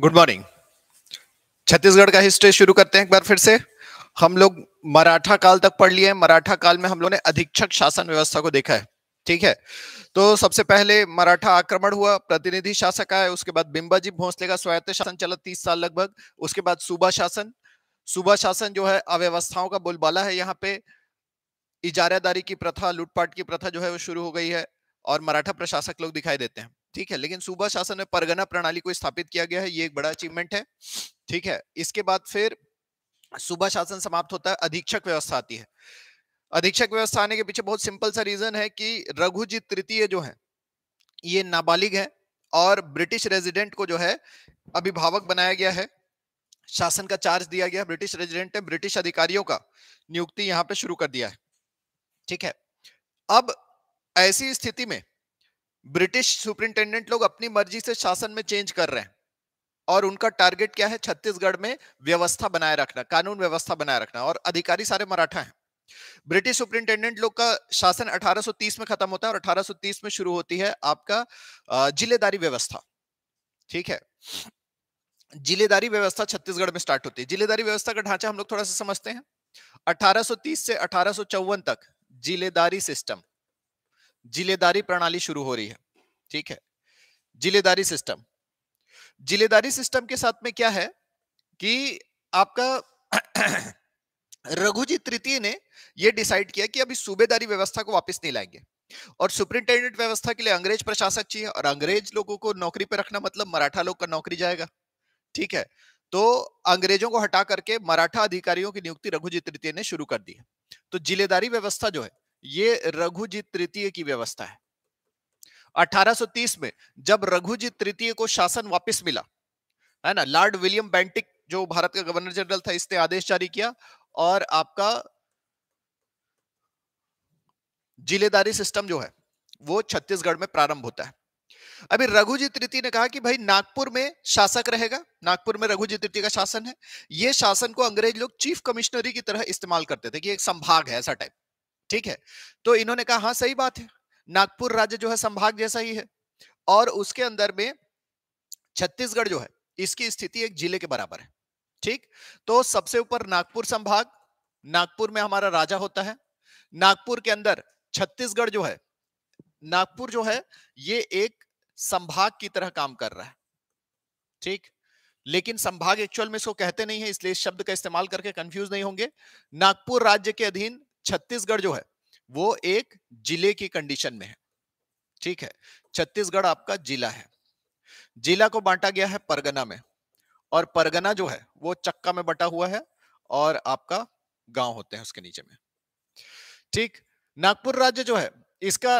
Good morning Chhattisgarh का history शुरू करते हैं एक बार फिर से हम लोग मराठा काल तक पढ़ लिए मराठा काल में हम लोग ने अधीक्षक शासन व्यवस्था को देखा है ठीक है तो सबसे पहले मराठा आक्रमण हुआ प्रतिनिधि शासक आए उसके बाद बिंबाजी भोंसले का स्वायत्त शासन चला तीस साल लगभग उसके बाद सूबा शासन सूबा शासन जो है अव्यवस्थाओं का बोलबाला है यहाँ पे इजारादारी की प्रथा लूटपाट की प्रथा जो है वो शुरू हो गई है और मराठा प्रशासक लोग दिखाई देते हैं ठीक है लेकिन सूबा शासन में परगना प्रणाली को स्थापित किया गया है ये एक बड़ा अचीवमेंट है ठीक है इसके बाद फिर सूबा शासन समाप्त होता है अधीक्षक व्यवस्था आती है अधीक्षक व्यवस्था आने के पीछे बहुत सिंपल सा रीजन है कि रघुजी तृतीय जो है ये नाबालिग है और ब्रिटिश रेजिडेंट को जो है अभिभावक बनाया गया है शासन का चार्ज दिया गया ब्रिटिश रेजिडेंट ने ब्रिटिश अधिकारियों का नियुक्ति यहाँ पे शुरू कर दिया है ठीक है अब ऐसी स्थिति में ब्रिटिश सुप्रिंटेंडेंट लोग अपनी मर्जी से शासन में चेंज कर रहे हैं और उनका टारगेट क्या है छत्तीसगढ़ में व्यवस्था बनाए रखना कानून व्यवस्था बनाए रखना और अधिकारी सारे मराठा हैं ब्रिटिश सुप्रिंटेंडेंट लोग का शासन 1830 में खत्म होता है और 1830 में शुरू होती है आपका जिलेदारी व्यवस्था ठीक है जिलेदारी व्यवस्था छत्तीसगढ़ में स्टार्ट होती है जिलेदारी व्यवस्था का ढांचा हम लोग थोड़ा सा समझते हैं अठारह से अठारह तक जिलेदारी सिस्टम जिलेदारी प्रणाली शुरू हो रही है ठीक है जिलेदारी सिस्टम जिलेदारी सिस्टम के साथ में क्या है कि आपका रघुजी तृतीय ने यह डिसाइड किया कि अभी सूबेदारी व्यवस्था को वापस नहीं लाएंगे और सुपरिंटेंडेंट व्यवस्था के लिए अंग्रेज प्रशासक चाहिए और अंग्रेज लोगों को नौकरी पर रखना मतलब मराठा लोग का नौकरी जाएगा ठीक है तो अंग्रेजों को हटा करके मराठा अधिकारियों की नियुक्ति रघुजी तृतीय ने शुरू कर दी है तो जिलेदारी व्यवस्था जो है ये रघुजी तृतीय की व्यवस्था है 1830 में जब रघुजी तृतीय को शासन वापस मिला है ना लॉर्ड विलियम बैंटिक जो भारत का गवर्नर जनरल था इसने आदेश जारी किया और आपका जिलेदारी सिस्टम जो है वो छत्तीसगढ़ में प्रारंभ होता है अभी रघुजी तृतीय ने कहा कि भाई नागपुर में शासक रहेगा नागपुर में रघुजी तृतीय का शासन है यह शासन को अंग्रेज लोग चीफ कमिश्नरी की तरह इस्तेमाल करते थे कि एक संभाग है ऐसा टाइप ठीक है तो इन्होंने कहा हाँ सही बात है नागपुर राज्य जो है संभाग जैसा ही है और उसके अंदर में छत्तीसगढ़ जो है इसकी स्थिति एक जिले के बराबर है ठीक तो सबसे ऊपर नागपुर संभाग नागपुर में हमारा राजा होता है नागपुर के अंदर छत्तीसगढ़ जो है नागपुर जो है ये एक संभाग की तरह काम कर रहा है ठीक लेकिन संभाग एक्चुअल में इसको कहते नहीं है इसलिए इस शब्द का इस्तेमाल करके कंफ्यूज नहीं होंगे नागपुर राज्य के अधीन छत्तीसगढ़ जो है वो एक जिले की कंडीशन में है ठीक है छत्तीसगढ़ आपका जिला है जिला को बांटा गया है परगना में और परगना जो है वो चक्का में बटा हुआ है और आपका गांव होते हैं उसके नीचे में ठीक नागपुर राज्य जो है इसका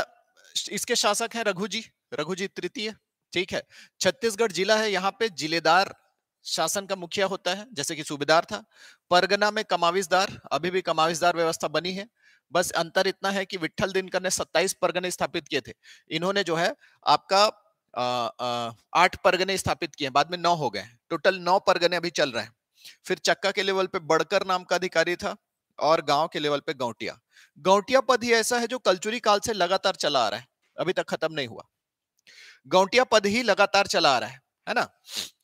इसके शासक है रघुजी रघुजी तृतीय ठीक है छत्तीसगढ़ जिला है यहाँ पे जिलेदार शासन का मुखिया होता है जैसे कि सूबेदार था परगना में कमाविजदार अभी भी कमाविजदार व्यवस्था बनी है बस अंतर इतना है कि विठल दिनकर ने 27 परगने स्थापित किए थे इन्होंने जो है आपका आठ परगने स्थापित किए बाद में नौ हो गए टोटल नौ परगने अभी चल रहे हैं फिर चक्का के लेवल पे बड़कर नाम का अधिकारी था और गांव के लेवल पे गौटिया गौटिया पद ही ऐसा है जो कलचुरी काल से लगातार चला आ रहा है अभी तक खत्म नहीं हुआ गौटिया पद ही लगातार चला आ रहा है है ना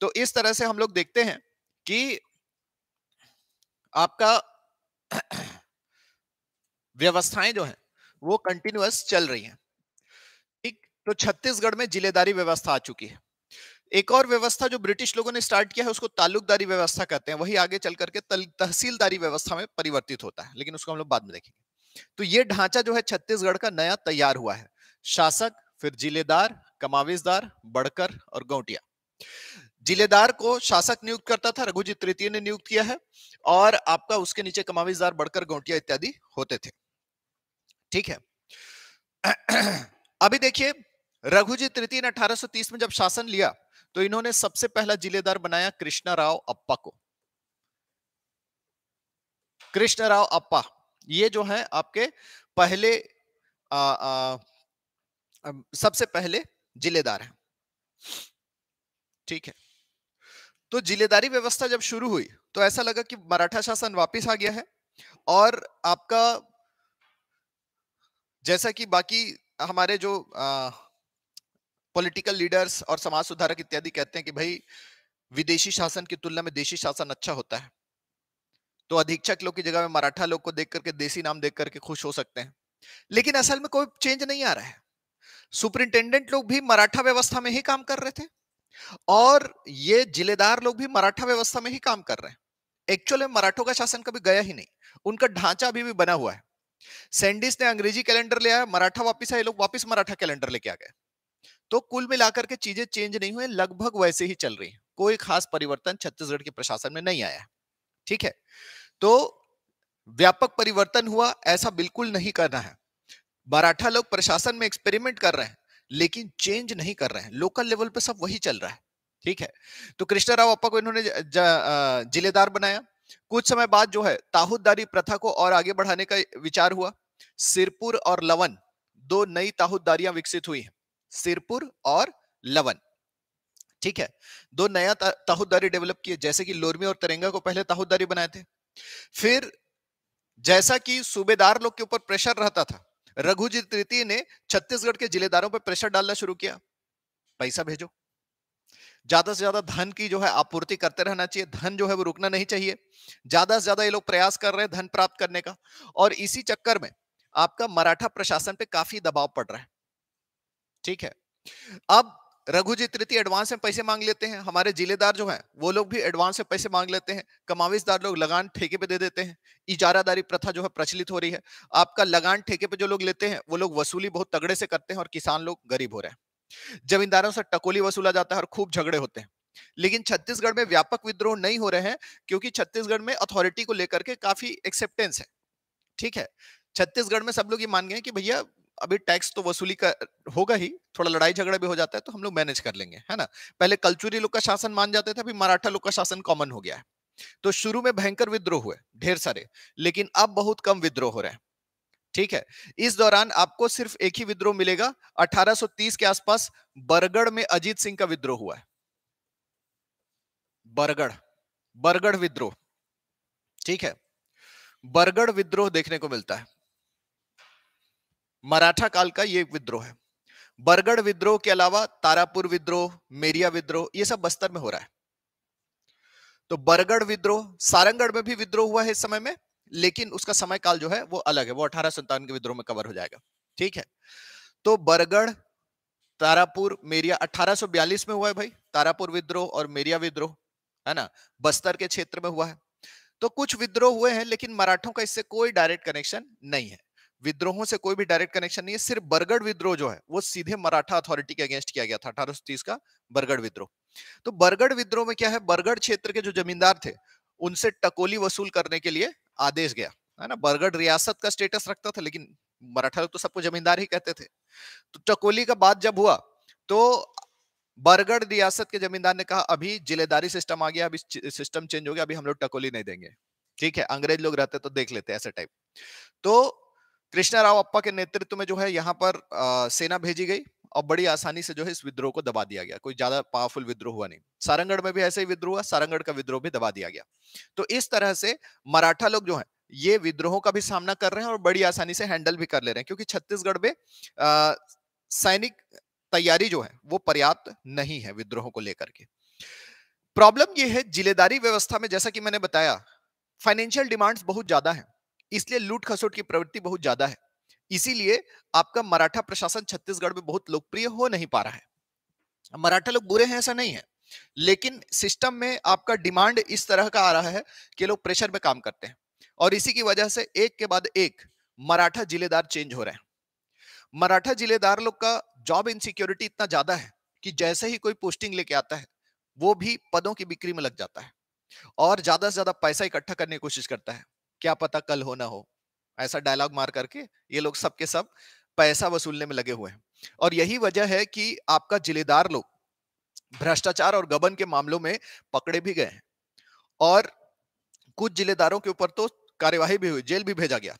तो इस तरह से हम लोग देखते हैं कि आपका व्यवस्थाएं जो है वो कंटिन्यूस चल रही हैं ठीक तो छत्तीसगढ़ में जिलेदारी व्यवस्था आ चुकी है एक और व्यवस्था जो ब्रिटिश लोगों ने स्टार्ट किया है उसको ताल्लुकदारी व्यवस्था कहते हैं वही आगे चल करके तहसीलदारी व्यवस्था में परिवर्तित होता है लेकिन उसको हम लोग बाद में देखेंगे तो ये ढांचा जो है छत्तीसगढ़ का नया तैयार हुआ है शासक फिर जिलेदार कमाविजदार बड़कर और गौटिया जिलेदार को शासक नियुक्त करता था रघुजी तृतीय ने नियुक्त किया है और आपका उसके नीचे कमाविजदार बढ़कर गौटिया इत्यादि होते थे ठीक है अभी देखिए रघुजी तृतीय ने 1830 में जब शासन लिया तो इन्होंने सबसे पहला जिलेदार बनाया कृष्णा राव अप्पा को कृष्ण राव अप्पा ये जो है आपके पहले आ, आ, सबसे पहले जिलेदार हैं ठीक है तो जिलेदारी व्यवस्था जब शुरू हुई तो ऐसा लगा कि मराठा शासन वापस आ गया है और आपका जैसा कि बाकी हमारे जो पॉलिटिकल लीडर्स और समाज सुधारक इत्यादि कहते हैं कि भाई विदेशी शासन की तुलना में देशी शासन अच्छा होता है तो अधीक्षक लोग की जगह में मराठा लोग को देख करके देसी नाम देख करके खुश हो सकते हैं लेकिन असल में कोई चेंज नहीं आ रहा है सुपरिंटेंडेंट लोग भी मराठा व्यवस्था में ही काम कर रहे थे और ये जिलेदार लोग भी मराठा व्यवस्था में ही काम कर रहे हैं एक्चुअल में मराठों का शासन कभी गया ही नहीं उनका ढांचा अभी भी बना हुआ है सैंडिस ने अंग्रेजी कैलेंडर लिया है मराठा वापिस आए लोग वापिस मराठा कैलेंडर लेके आ गए तो कुल मिलाकर के चीजें चेंज नहीं हुई लगभग वैसे ही चल रही है कोई खास परिवर्तन छत्तीसगढ़ के प्रशासन में नहीं आया ठीक है तो व्यापक परिवर्तन हुआ ऐसा बिल्कुल नहीं करना है मराठा लोग प्रशासन में एक्सपेरिमेंट कर रहे हैं लेकिन चेंज नहीं कर रहे हैं लोकल लेवल पे सब वही चल रहा है ठीक है तो कृष्णा राव अप्पा को इन्होंने जिलेदार बनाया कुछ समय बाद जो है ताहुदारी प्रथा को और आगे बढ़ाने का विचार हुआ सिरपुर और लवन दो नई ताहुदारियां विकसित हुई हैं सिरपुर और लवन ठीक है दो नया ताहुदारी डेवलप किए जैसे कि लोरमी और तरेंगा को पहले ताहुदारी बनाए थे फिर जैसा कि सूबेदार लोग के ऊपर प्रेशर रहता था रघुजी तृतीय ने छत्तीसगढ़ के जिलेदारों पर प्रेशर डालना शुरू किया पैसा भेजो ज्यादा से ज्यादा धन की जो है आपूर्ति करते रहना चाहिए धन जो है वो रुकना नहीं चाहिए ज्यादा से ज्यादा ये लोग प्रयास कर रहे हैं धन प्राप्त करने का और इसी चक्कर में आपका मराठा प्रशासन पे काफी दबाव पड़ रहा है ठीक है अब रघु जी तृतीय एडवांस में पैसे मांग लेते हैं हमारे जिलेदार जो है वो लोग भी एडवांस में पैसे मांग लेते हैं कमाविशदार लोग लगान ठेके पे दे देते हैं इजारादारी प्रथा जो है प्रचलित हो रही है आपका लगान ठेके पे जो लोग लेते हैं वो लोग वसूली बहुत तगड़े से करते हैं और किसान लोग गरीब हो रहे हैं जमींदारों से टकोली वसूला जाता है और खूब झगड़े होते हैं लेकिन छत्तीसगढ़ में व्यापक विद्रोह नहीं हो रहे हैं क्योंकि छत्तीसगढ़ में अथॉरिटी को लेकर के काफी एक्सेप्टेंस है ठीक है छत्तीसगढ़ में सब लोग ये मान गए कि भैया अभी टैक्स तो वसूली का होगा ही थोड़ा लड़ाई झगड़ा भी हो जाता है तो हम लोग मैनेज कर लेंगे है ना पहले कल्चुरी लोग का शासन मान जाते थे अभी मराठा लोग का शासन कॉमन हो गया है तो शुरू में भयंकर विद्रोह हुए ढेर सारे लेकिन अब बहुत कम विद्रोह हो रहे हैं ठीक है इस दौरान आपको सिर्फ एक ही विद्रोह मिलेगा 1830 के आसपास बरगढ़ में अजीत सिंह का विद्रोह हुआ है बरगढ़ बरगढ़ विद्रोह ठीक है बरगढ़ विद्रोह देखने को मिलता है मराठा काल का ये विद्रोह है बरगढ़ विद्रोह के अलावा तारापुर विद्रोह मेरिया विद्रोह ये सब बस्तर में हो रहा है तो बरगढ़ विद्रोह सारंगढ़ में भी विद्रोह हुआ है इस समय में लेकिन उसका समय काल जो है वो अलग है वो अठारह के विद्रोह में कवर हो जाएगा ठीक है तो बरगढ़ तारापुर मेरिया 1842 में हुआ है भाई तारापुर विद्रोह और मेरिया विद्रोह है ना बस्तर के क्षेत्र में हुआ है तो कुछ विद्रोह हुए हैं लेकिन मराठों का इससे कोई डायरेक्ट कनेक्शन नहीं है विद्रोहों से कोई भी डायरेक्ट कनेक्शन नहीं है सिर्फ बरगढ़ विद्रोह जो है वो सीधे मराठा अथॉरिटी के अगेंस्ट किया गया था अठारह का बरगढ़ विद्रोह तो बरगढ़ विद्रोह में क्या है बरगढ़ क्षेत्र के जो जमींदार थे उनसे टकोली वसूल करने के लिए आदेश गया है ना बरगढ़ रियासत का स्टेटस रखता था लेकिन मराठा लोग तो सबको जमींदार ही कहते थे तो टकोली का बात जब हुआ तो बरगढ़ रियासत के जमींदार ने कहा अभी जिलेदारी सिस्टम आ गया अभी सिस्टम चेंज हो गया अभी हम लोग टकोली नहीं देंगे ठीक है अंग्रेज लोग रहते तो देख लेते ऐसे टाइप तो कृष्णा राव अप्पा के नेतृत्व में जो है यहाँ पर आ, सेना भेजी गई और बड़ी आसानी से जो है इस विद्रोह को दबा दिया गया कोई ज्यादा पावरफुल विद्रोह हुआ नहीं सारंगढ़ में भी ऐसे ही विद्रोह हुआ सारंगढ़ का विद्रोह भी दबा दिया गया तो इस तरह से मराठा लोग जो है ये विद्रोहों का भी सामना कर रहे हैं और बड़ी आसानी से हैंडल भी कर ले रहे हैं क्योंकि छत्तीसगढ़ में सैनिक तैयारी जो है वो पर्याप्त नहीं है विद्रोहों को लेकर के प्रॉब्लम ये है जिलेदारी व्यवस्था में जैसा कि मैंने बताया फाइनेंशियल डिमांड्स बहुत ज्यादा है इसलिए लूट खसोट की प्रवृत्ति बहुत ज्यादा है इसीलिए आपका मराठा प्रशासन छत्तीसगढ़ में बहुत लोकप्रिय हो नहीं पा रहा है मराठा लोग बुरे हैं ऐसा नहीं है लेकिन सिस्टम में आपका डिमांड इस तरह का आ रहा है कि लोग प्रेशर में काम करते हैं और इसी की वजह से एक के बाद एक मराठा जिलेदार चेंज हो रहे हैं मराठा जिलेदार लोग का जॉब इनसिक्योरिटी इतना ज्यादा है कि जैसे ही कोई पोस्टिंग लेके आता है वो भी पदों की बिक्री में लग जाता है और ज्यादा से ज्यादा पैसा इकट्ठा करने की कोशिश करता है क्या पता कल हो ना हो ऐसा डायलॉग मार करके ये लोग सबके सब पैसा वसूलने में लगे हुए हैं और यही वजह है कि आपका जिलेदार लोग भ्रष्टाचार और गबन के मामलों में पकड़े भी गए हैं और कुछ जिलेदारों के ऊपर तो कार्यवाही भी हुई जेल भी भेजा गया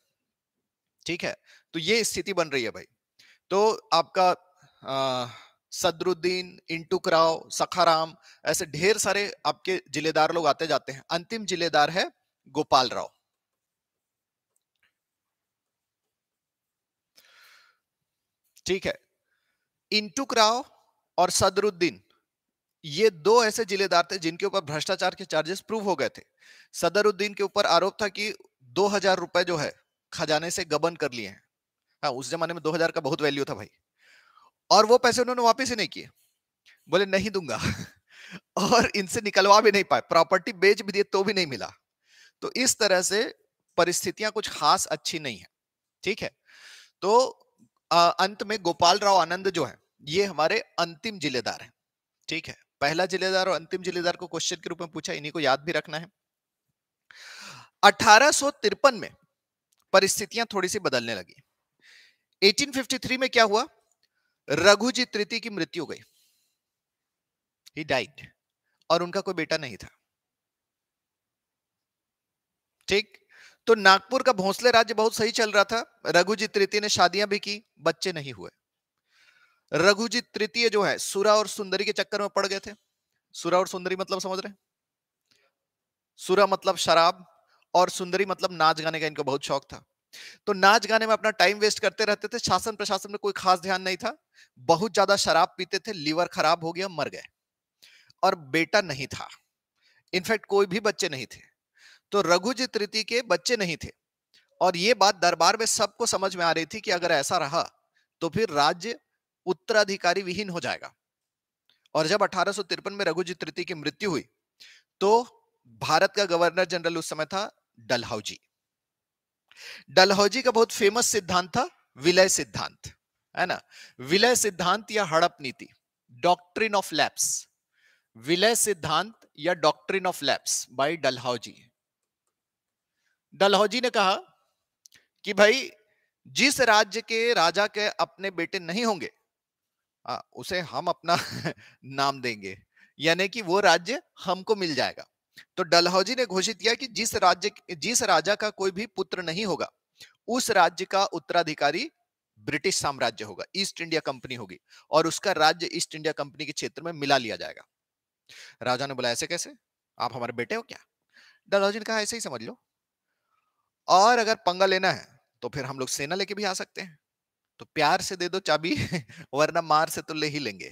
ठीक है तो ये स्थिति बन रही है भाई तो आपका सदरुद्दीन इंटुक राव सखाराम ऐसे ढेर सारे आपके जिलेदार लोग आते जाते हैं अंतिम जिलेदार है गोपाल राव ठीक है इंटुक राव और सदरुद्दीन ये दो ऐसे जिलेदार थे जिनके ऊपर भ्रष्टाचार के चार्जेस प्रूव हो गए थे सदरुद्दीन के ऊपर आरोप था कि दो हजार रुपए जो है खजाने से गबन कर लिए हैं हाँ उस जमाने में दो हजार का बहुत वैल्यू था भाई और वो पैसे उन्होंने वापस ही नहीं किए बोले नहीं दूंगा और इनसे निकलवा भी नहीं पाए प्रॉपर्टी बेच भी दिए तो भी नहीं मिला तो इस तरह से परिस्थितियां कुछ खास अच्छी नहीं है ठीक है तो अंत में गोपाल राव आनंद जो है ये हमारे अंतिम जिलेदार है ठीक है पहला जिलेदार और अंतिम जिलेदार को क्वेश्चन के रूप में पूछा इन्हीं को याद भी रखना है अठारह में परिस्थितियां थोड़ी सी बदलने लगी 1853 में क्या हुआ रघुजी तृतीय की मृत्यु हो गई ही डाइड और उनका कोई बेटा नहीं था ठीक तो नागपुर का भोंसले राज्य बहुत सही चल रहा था रघुजी तृतीय ने शादियां भी की बच्चे नहीं हुए रघुजी तृतीय जो है सुरा और सुंदरी के चक्कर में पड़ गए थे सुरा और सुंदरी मतलब समझ रहे सुरा मतलब शराब और सुंदरी मतलब नाच गाने का इनको बहुत शौक था तो नाच गाने में अपना टाइम वेस्ट करते रहते थे शासन प्रशासन में कोई खास ध्यान नहीं था बहुत ज्यादा शराब पीते थे लीवर खराब हो गया मर गए और बेटा नहीं था इनफैक्ट कोई भी बच्चे नहीं थे तो रघुजी तृतीय के बच्चे नहीं थे और ये बात दरबार में सबको समझ में आ रही थी कि अगर ऐसा रहा तो फिर राज्य उत्तराधिकारी विहीन हो जाएगा और जब अठारह में रघुजी तृतीय की मृत्यु हुई तो भारत का गवर्नर जनरल उस समय था डलहौजी डलहौजी का बहुत फेमस सिद्धांत था विलय सिद्धांत है ना विलय सिद्धांत या हड़प नीति डॉक्ट्रिन ऑफ लैप्स विलय सिद्धांत या doctrine of lapse by Dalhousie Dalhousie ने कहा कि भाई जिस राज्य के राजा के अपने बेटे नहीं होंगे आ, उसे हम अपना नाम देंगे यानी कि वो राज्य हमको मिल जाएगा तो डलहौजी ने घोषित किया कि जिस राज्य जिस राजा का कोई भी पुत्र नहीं होगा उस राज्य का उत्तराधिकारी ब्रिटिश साम्राज्य होगा ईस्ट इंडिया कंपनी होगी और उसका राज्य ईस्ट इंडिया कंपनी के क्षेत्र में मिला लिया जाएगा राजा ने बोला ऐसे कैसे आप हमारे बेटे हो क्या डलहौजी ने कहा ऐसे ही समझ लो और अगर पंगा लेना है तो फिर हम लोग सेना लेके भी आ सकते हैं तो प्यार से दे दो चाबी वरना मार से तो ले ही लेंगे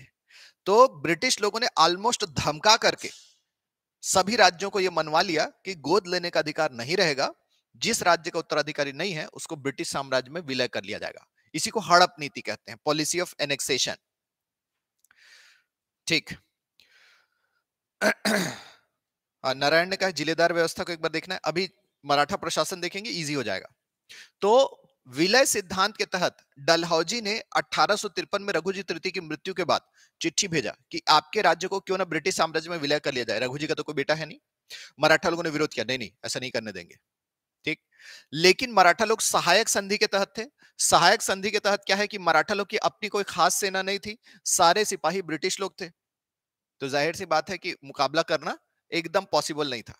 तो ब्रिटिश लोगों ने ऑलमोस्ट धमका करके सभी राज्यों को यह मनवा लिया कि गोद लेने का अधिकार नहीं रहेगा जिस राज्य का उत्तराधिकारी नहीं है उसको ब्रिटिश साम्राज्य में विलय कर लिया जाएगा इसी को हड़प नीति कहते हैं पॉलिसी ऑफ एनेक्सेशन ठीक हाँ, नारायण ने कहा जिलेदार व्यवस्था को एक बार देखना है अभी मराठा प्रशासन देखेंगे इजी हो जाएगा तो विलय सिद्धांत के तहत डलहौजी ने अठारह में रघुजी तृतीय की मृत्यु के बाद चिट्ठी भेजा कि आपके राज्य को क्यों ना ब्रिटिश साम्राज्य में विलय कर लिया जाए रघुजी का तो कोई बेटा है नहीं मराठा लोगों ने विरोध किया नहीं नहीं ऐसा नहीं करने देंगे ठीक लेकिन मराठा लोग सहायक संधि के तहत थे सहायक संधि के तहत क्या है कि मराठा लोग की अपनी कोई खास सेना नहीं थी सारे सिपाही ब्रिटिश लोग थे तो जाहिर सी बात है कि मुकाबला करना एकदम पॉसिबल नहीं था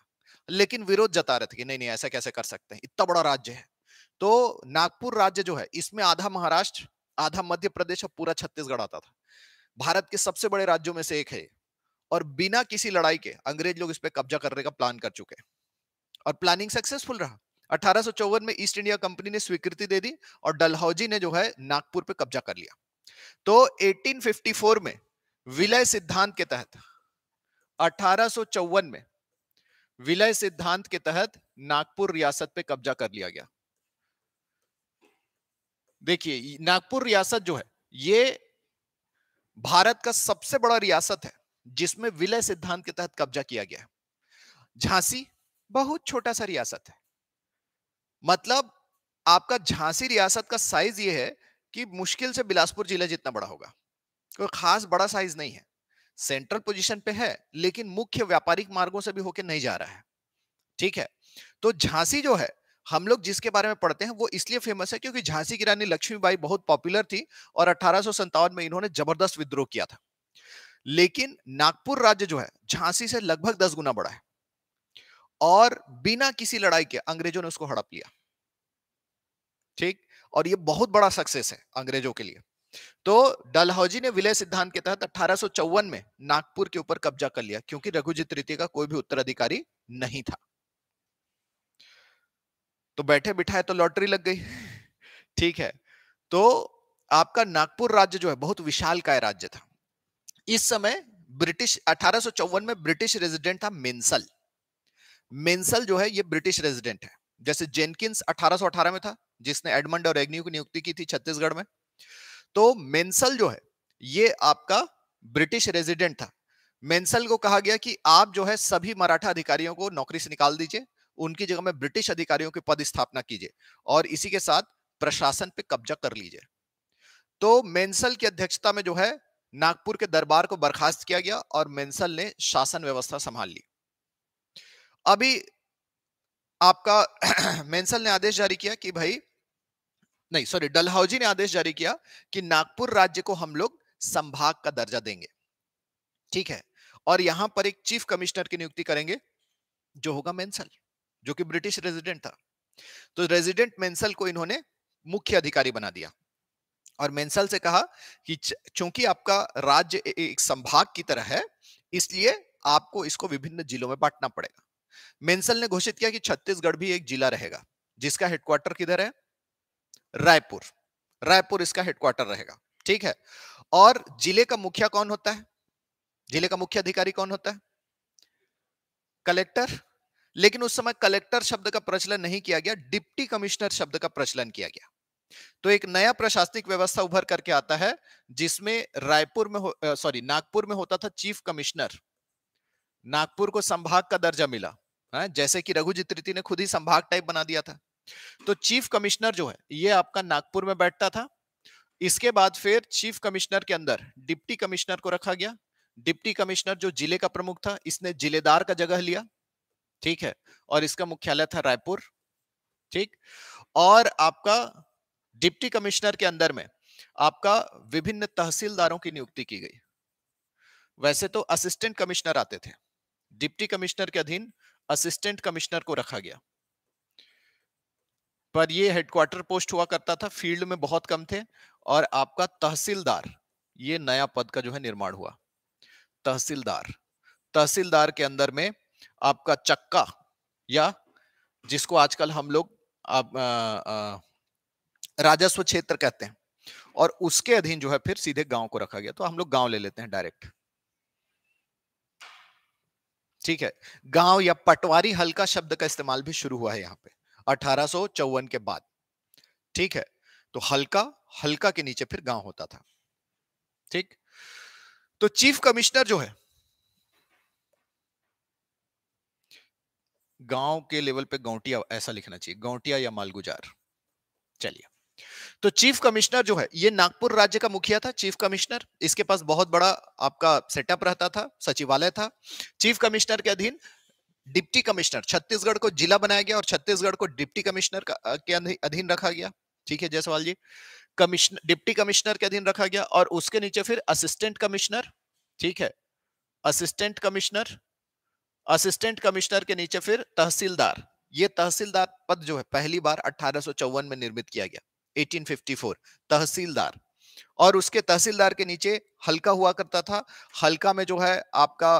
लेकिन विरोध जता रहे थे कि नहीं नहीं ऐसा कैसे कर सकते हैं इतना बड़ा राज्य है तो नागपुर राज्य जो है इसमें आधा महाराष्ट्र आधा मध्य प्रदेश और पूरा छत्तीसगढ़ आता था भारत के सबसे बड़े राज्यों में से एक है और बिना किसी लड़ाई के अंग्रेज लोग इस पर कब्जा करने का प्लान कर चुके और प्लानिंग सक्सेसफुल रहा अठारह में ईस्ट इंडिया कंपनी ने स्वीकृति दे दी और डलहौजी ने जो है नागपुर पे कब्जा कर लिया तो 1854 में विलय सिद्धांत के तहत अठारह में विलय सिद्धांत के तहत नागपुर रियासत पे कब्जा कर लिया गया देखिए नागपुर रियासत जो है ये भारत का सबसे बड़ा रियासत है जिसमें विलय सिद्धांत के तहत कब्जा किया गया है झांसी बहुत छोटा सा रियासत है मतलब आपका झांसी रियासत का साइज ये है कि मुश्किल से बिलासपुर जिला जितना बड़ा होगा कोई खास बड़ा साइज नहीं है सेंट्रल पोजीशन पे है लेकिन मुख्य व्यापारिक मार्गों से भी होके नहीं जा रहा है ठीक है तो झांसी जो है हम लोग जिसके बारे में पढ़ते हैं वो इसलिए फेमस है क्योंकि झांसी की रानी लक्ष्मीबाई बहुत पॉपुलर थी और अठारह में इन्होंने जबरदस्त विद्रोह किया था लेकिन नागपुर राज्य जो है झांसी से लगभग दस गुना बड़ा है और बिना किसी लड़ाई के अंग्रेजों ने उसको हड़प लिया ठीक और ये बहुत बड़ा सक्सेस है अंग्रेजों के लिए तो डलहौजी ने विलय सिद्धांत के तहत अठारह में नागपुर के ऊपर कब्जा कर लिया क्योंकि रघुजी तृतीय का कोई भी उत्तराधिकारी नहीं था तो बैठे बिठाए तो लॉटरी लग गई ठीक है तो आपका नागपुर राज्य जो है बहुत विशाल काय राज्य था इस समय ब्रिटिश अठारह में ब्रिटिश रेजिडेंट था मेंसल मेंसल जो है ये ब्रिटिश रेजिडेंट है जैसे जेनकिंस 1818 में था जिसने एडमंड और एग्न्यू की नियुक्ति की थी छत्तीसगढ़ में तो मेंसल जो है ये आपका ब्रिटिश रेजिडेंट था मेंसल को कहा गया कि आप जो है सभी मराठा अधिकारियों को नौकरी से निकाल दीजिए उनकी जगह में ब्रिटिश अधिकारियों की पद स्थापना कीजिए और इसी के साथ प्रशासन पे कब्जा कर लीजिए तो मेंसल की अध्यक्षता में जो है नागपुर के दरबार को बर्खास्त किया गया और मेंसल ने शासन व्यवस्था संभाल ली अभी आपका मेंसल ने आदेश जारी किया कि भाई नहीं सॉरी डलहौजी ने आदेश जारी किया कि नागपुर राज्य को हम लोग संभाग का दर्जा देंगे ठीक है और यहां पर एक चीफ कमिश्नर की नियुक्ति करेंगे जो होगा मेंसल जो कि ब्रिटिश रेजिडेंट था तो रेजिडेंट मेंसल को इन्होंने मुख्य अधिकारी बना दिया और मेंसल से कहा कि चूंकि आपका राज्य एक संभाग की तरह है इसलिए आपको इसको विभिन्न जिलों में बांटना पड़ेगा मेंसल ने घोषित किया कि छत्तीसगढ़ भी एक जिला रहेगा जिसका हेडक्वार्टर किधर है रायपुर रायपुर इसका हेडक्वार्टर रहेगा ठीक है और जिले का मुखिया कौन होता है जिले का मुख्य अधिकारी कौन होता है कलेक्टर लेकिन उस समय कलेक्टर शब्द का प्रचलन नहीं किया गया डिप्टी कमिश्नर शब्द का प्रचलन किया गया तो एक नया प्रशासनिक व्यवस्था उभर करके आता है जिसमें रायपुर में सॉरी नागपुर में होता था चीफ कमिश्नर नागपुर को संभाग का दर्जा मिला है हाँ? जैसे कि रघुजी तृतीय ने खुद ही संभाग टाइप बना दिया था तो चीफ कमिश्नर जो है ये आपका नागपुर में बैठता था इसके बाद फिर चीफ कमिश्नर के अंदर डिप्टी कमिश्नर को रखा गया डिप्टी कमिश्नर जो जिले का प्रमुख था इसने जिलेदार का जगह लिया ठीक है और इसका मुख्यालय था रायपुर ठीक और आपका डिप्टी कमिश्नर के अंदर में आपका विभिन्न तहसीलदारों की नियुक्ति की गई वैसे तो असिस्टेंट कमिश्नर आते थे डिप्टी कमिश्नर के अधीन असिस्टेंट कमिश्नर को रखा गया पर ये हेडक्वार्टर पोस्ट हुआ करता था फील्ड में बहुत कम थे और आपका तहसीलदार ये नया पद का जो है निर्माण हुआ तहसीलदार तहसीलदार के अंदर में आपका चक्का या जिसको आजकल हम लोग आप, आ, आ, राजस्व क्षेत्र कहते हैं और उसके अधीन जो है फिर सीधे गांव को रखा गया तो हम लोग गांव ले लेते हैं डायरेक्ट ठीक है गांव या पटवारी हल्का शब्द का इस्तेमाल भी शुरू हुआ है यहाँ पे अठारह के बाद ठीक है तो हल्का हल्का के नीचे फिर गांव होता था ठीक तो चीफ कमिश्नर जो है गांव के लेवल पे गौटिया ऐसा लिखना चाहिए गौटिया या मालगुजार चलिए तो चीफ कमिश्नर जो है ये नागपुर राज्य का मुखिया था चीफ कमिश्नर इसके पास बहुत बड़ा आपका सेटअप रहता था सचिवालय था चीफ कमिश्नर के अधीन डिप्टी कमिश्नर छत्तीसगढ़ को जिला बनाया गया और छत्तीसगढ़ को डिप्टी कमिश्नर के अधीन रखा गया ठीक है Jaiswal ji commissioner deputy commissioner के अधीन रखा गया और उसके नीचे फिर असिस्टेंट कमिश्नर ठीक है असिस्टेंट कमिश्नर असिस्टेंट कमिश्नर के नीचे फिर तहसीलदार ये तहसीलदार पद जो है पहली बार अठारह में निर्मित किया गया 1854 तहसीलदार और उसके तहसीलदार के नीचे हल्का हुआ करता था हल्का में जो है आपका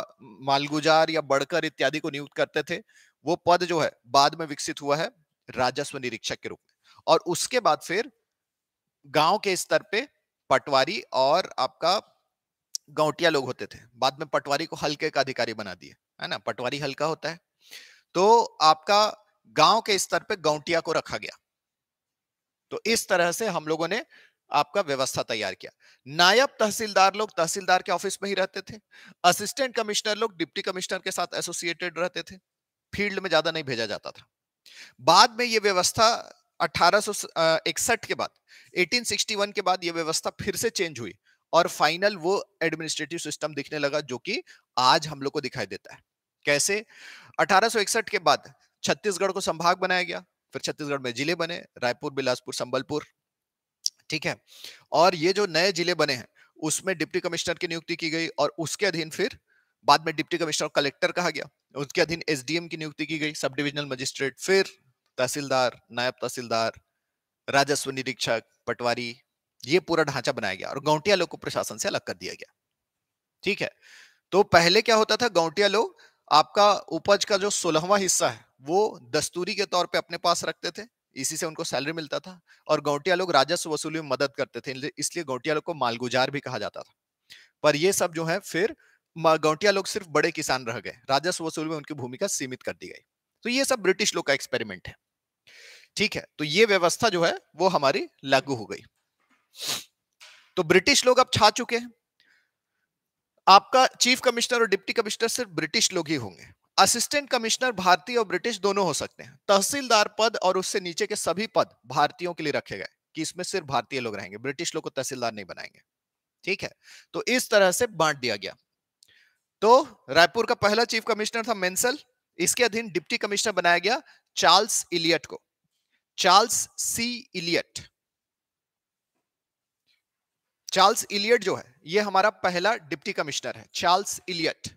मालगुजार या बढ़कर इत्यादि को नियुक्त करते थे वो पद जो है बाद में विकसित हुआ है राजस्व निरीक्षक के रूप में और उसके बाद फिर गांव के स्तर पे पटवारी और आपका गौटिया लोग होते थे बाद में पटवारी को हल्के का अधिकारी बना दिए है ना पटवारी हल्का होता है तो आपका गांव के स्तर पे गौटिया को रखा गया तो इस तरह से हम लोगों ने आपका व्यवस्था तैयार किया नायब तहसीलदार लोग तहसीलदार के ऑफिस में ही रहते थे असिस्टेंट कमिश्नर लोग डिप्टी कमिश्नर के साथ एसोसिएटेड रहते थे फील्ड में ज्यादा नहीं भेजा जाता था बाद में यह व्यवस्था अठारह के बाद 1861 के बाद यह व्यवस्था फिर से चेंज हुई और फाइनल वो एडमिनिस्ट्रेटिव सिस्टम दिखने लगा जो कि आज हम लोग को दिखाई देता है कैसे 1861 के बाद छत्तीसगढ़ को संभाग बनाया गया फिर छत्तीसगढ़ में जिले बने रायपुर बिलासपुर संबलपुर ठीक है और ये जो नए जिले बने हैं उसमें डिप्टी कमिश्नर की नियुक्ति की गई और उसके अधीन फिर बाद में डिप्टी कमिश्नर कलेक्टर कहा गया उसके अधीन एसडीएम की नियुक्ति की गई सब डिविजनल मजिस्ट्रेट फिर तहसीलदार नायब तहसीलदार राजस्व निरीक्षक पटवारी ये पूरा ढांचा बनाया गया और गौटिया लोग को प्रशासन से अलग कर दिया गया ठीक है तो पहले क्या होता था गौटिया लोग आपका उपज का जो सोलहवा हिस्सा है वो दस्तूरी के तौर पे अपने पास रखते थे इसी से उनको सैलरी मिलता था और गौटिया लोग राजस्व वसूली में मदद करते थे इसलिए गौटिया लोग को मालगुजार भी कहा जाता था पर ये सब जो है फिर गौटिया लोग सिर्फ बड़े किसान रह गए राजस्व वसूली में उनकी भूमिका सीमित कर दी गई तो ये सब ब्रिटिश लोग का एक्सपेरिमेंट है ठीक है तो ये व्यवस्था जो है वो हमारी लागू हो गई तो ब्रिटिश लोग अब छा चुके हैं आपका चीफ कमिश्नर और डिप्टी कमिश्नर सिर्फ ब्रिटिश लोग ही होंगे असिस्टेंट कमिश्नर भारतीय और ब्रिटिश दोनों हो सकते हैं तहसीलदार पद और उससे नीचे के सभी पद भारतीयों के लिए रखे गए कि इसमें सिर्फ भारतीय लोग रहेंगे ब्रिटिश लोग को तहसीलदार नहीं बनाएंगे ठीक है तो इस तरह से बांट दिया गया तो रायपुर का पहला चीफ कमिश्नर था मेंसल इसके अधीन डिप्टी कमिश्नर बनाया गया चार्ल्स इलियट को Charles C Elliot Charles Elliot जो है ये हमारा पहला डिप्टी कमिश्नर है चार्ल्स इलियट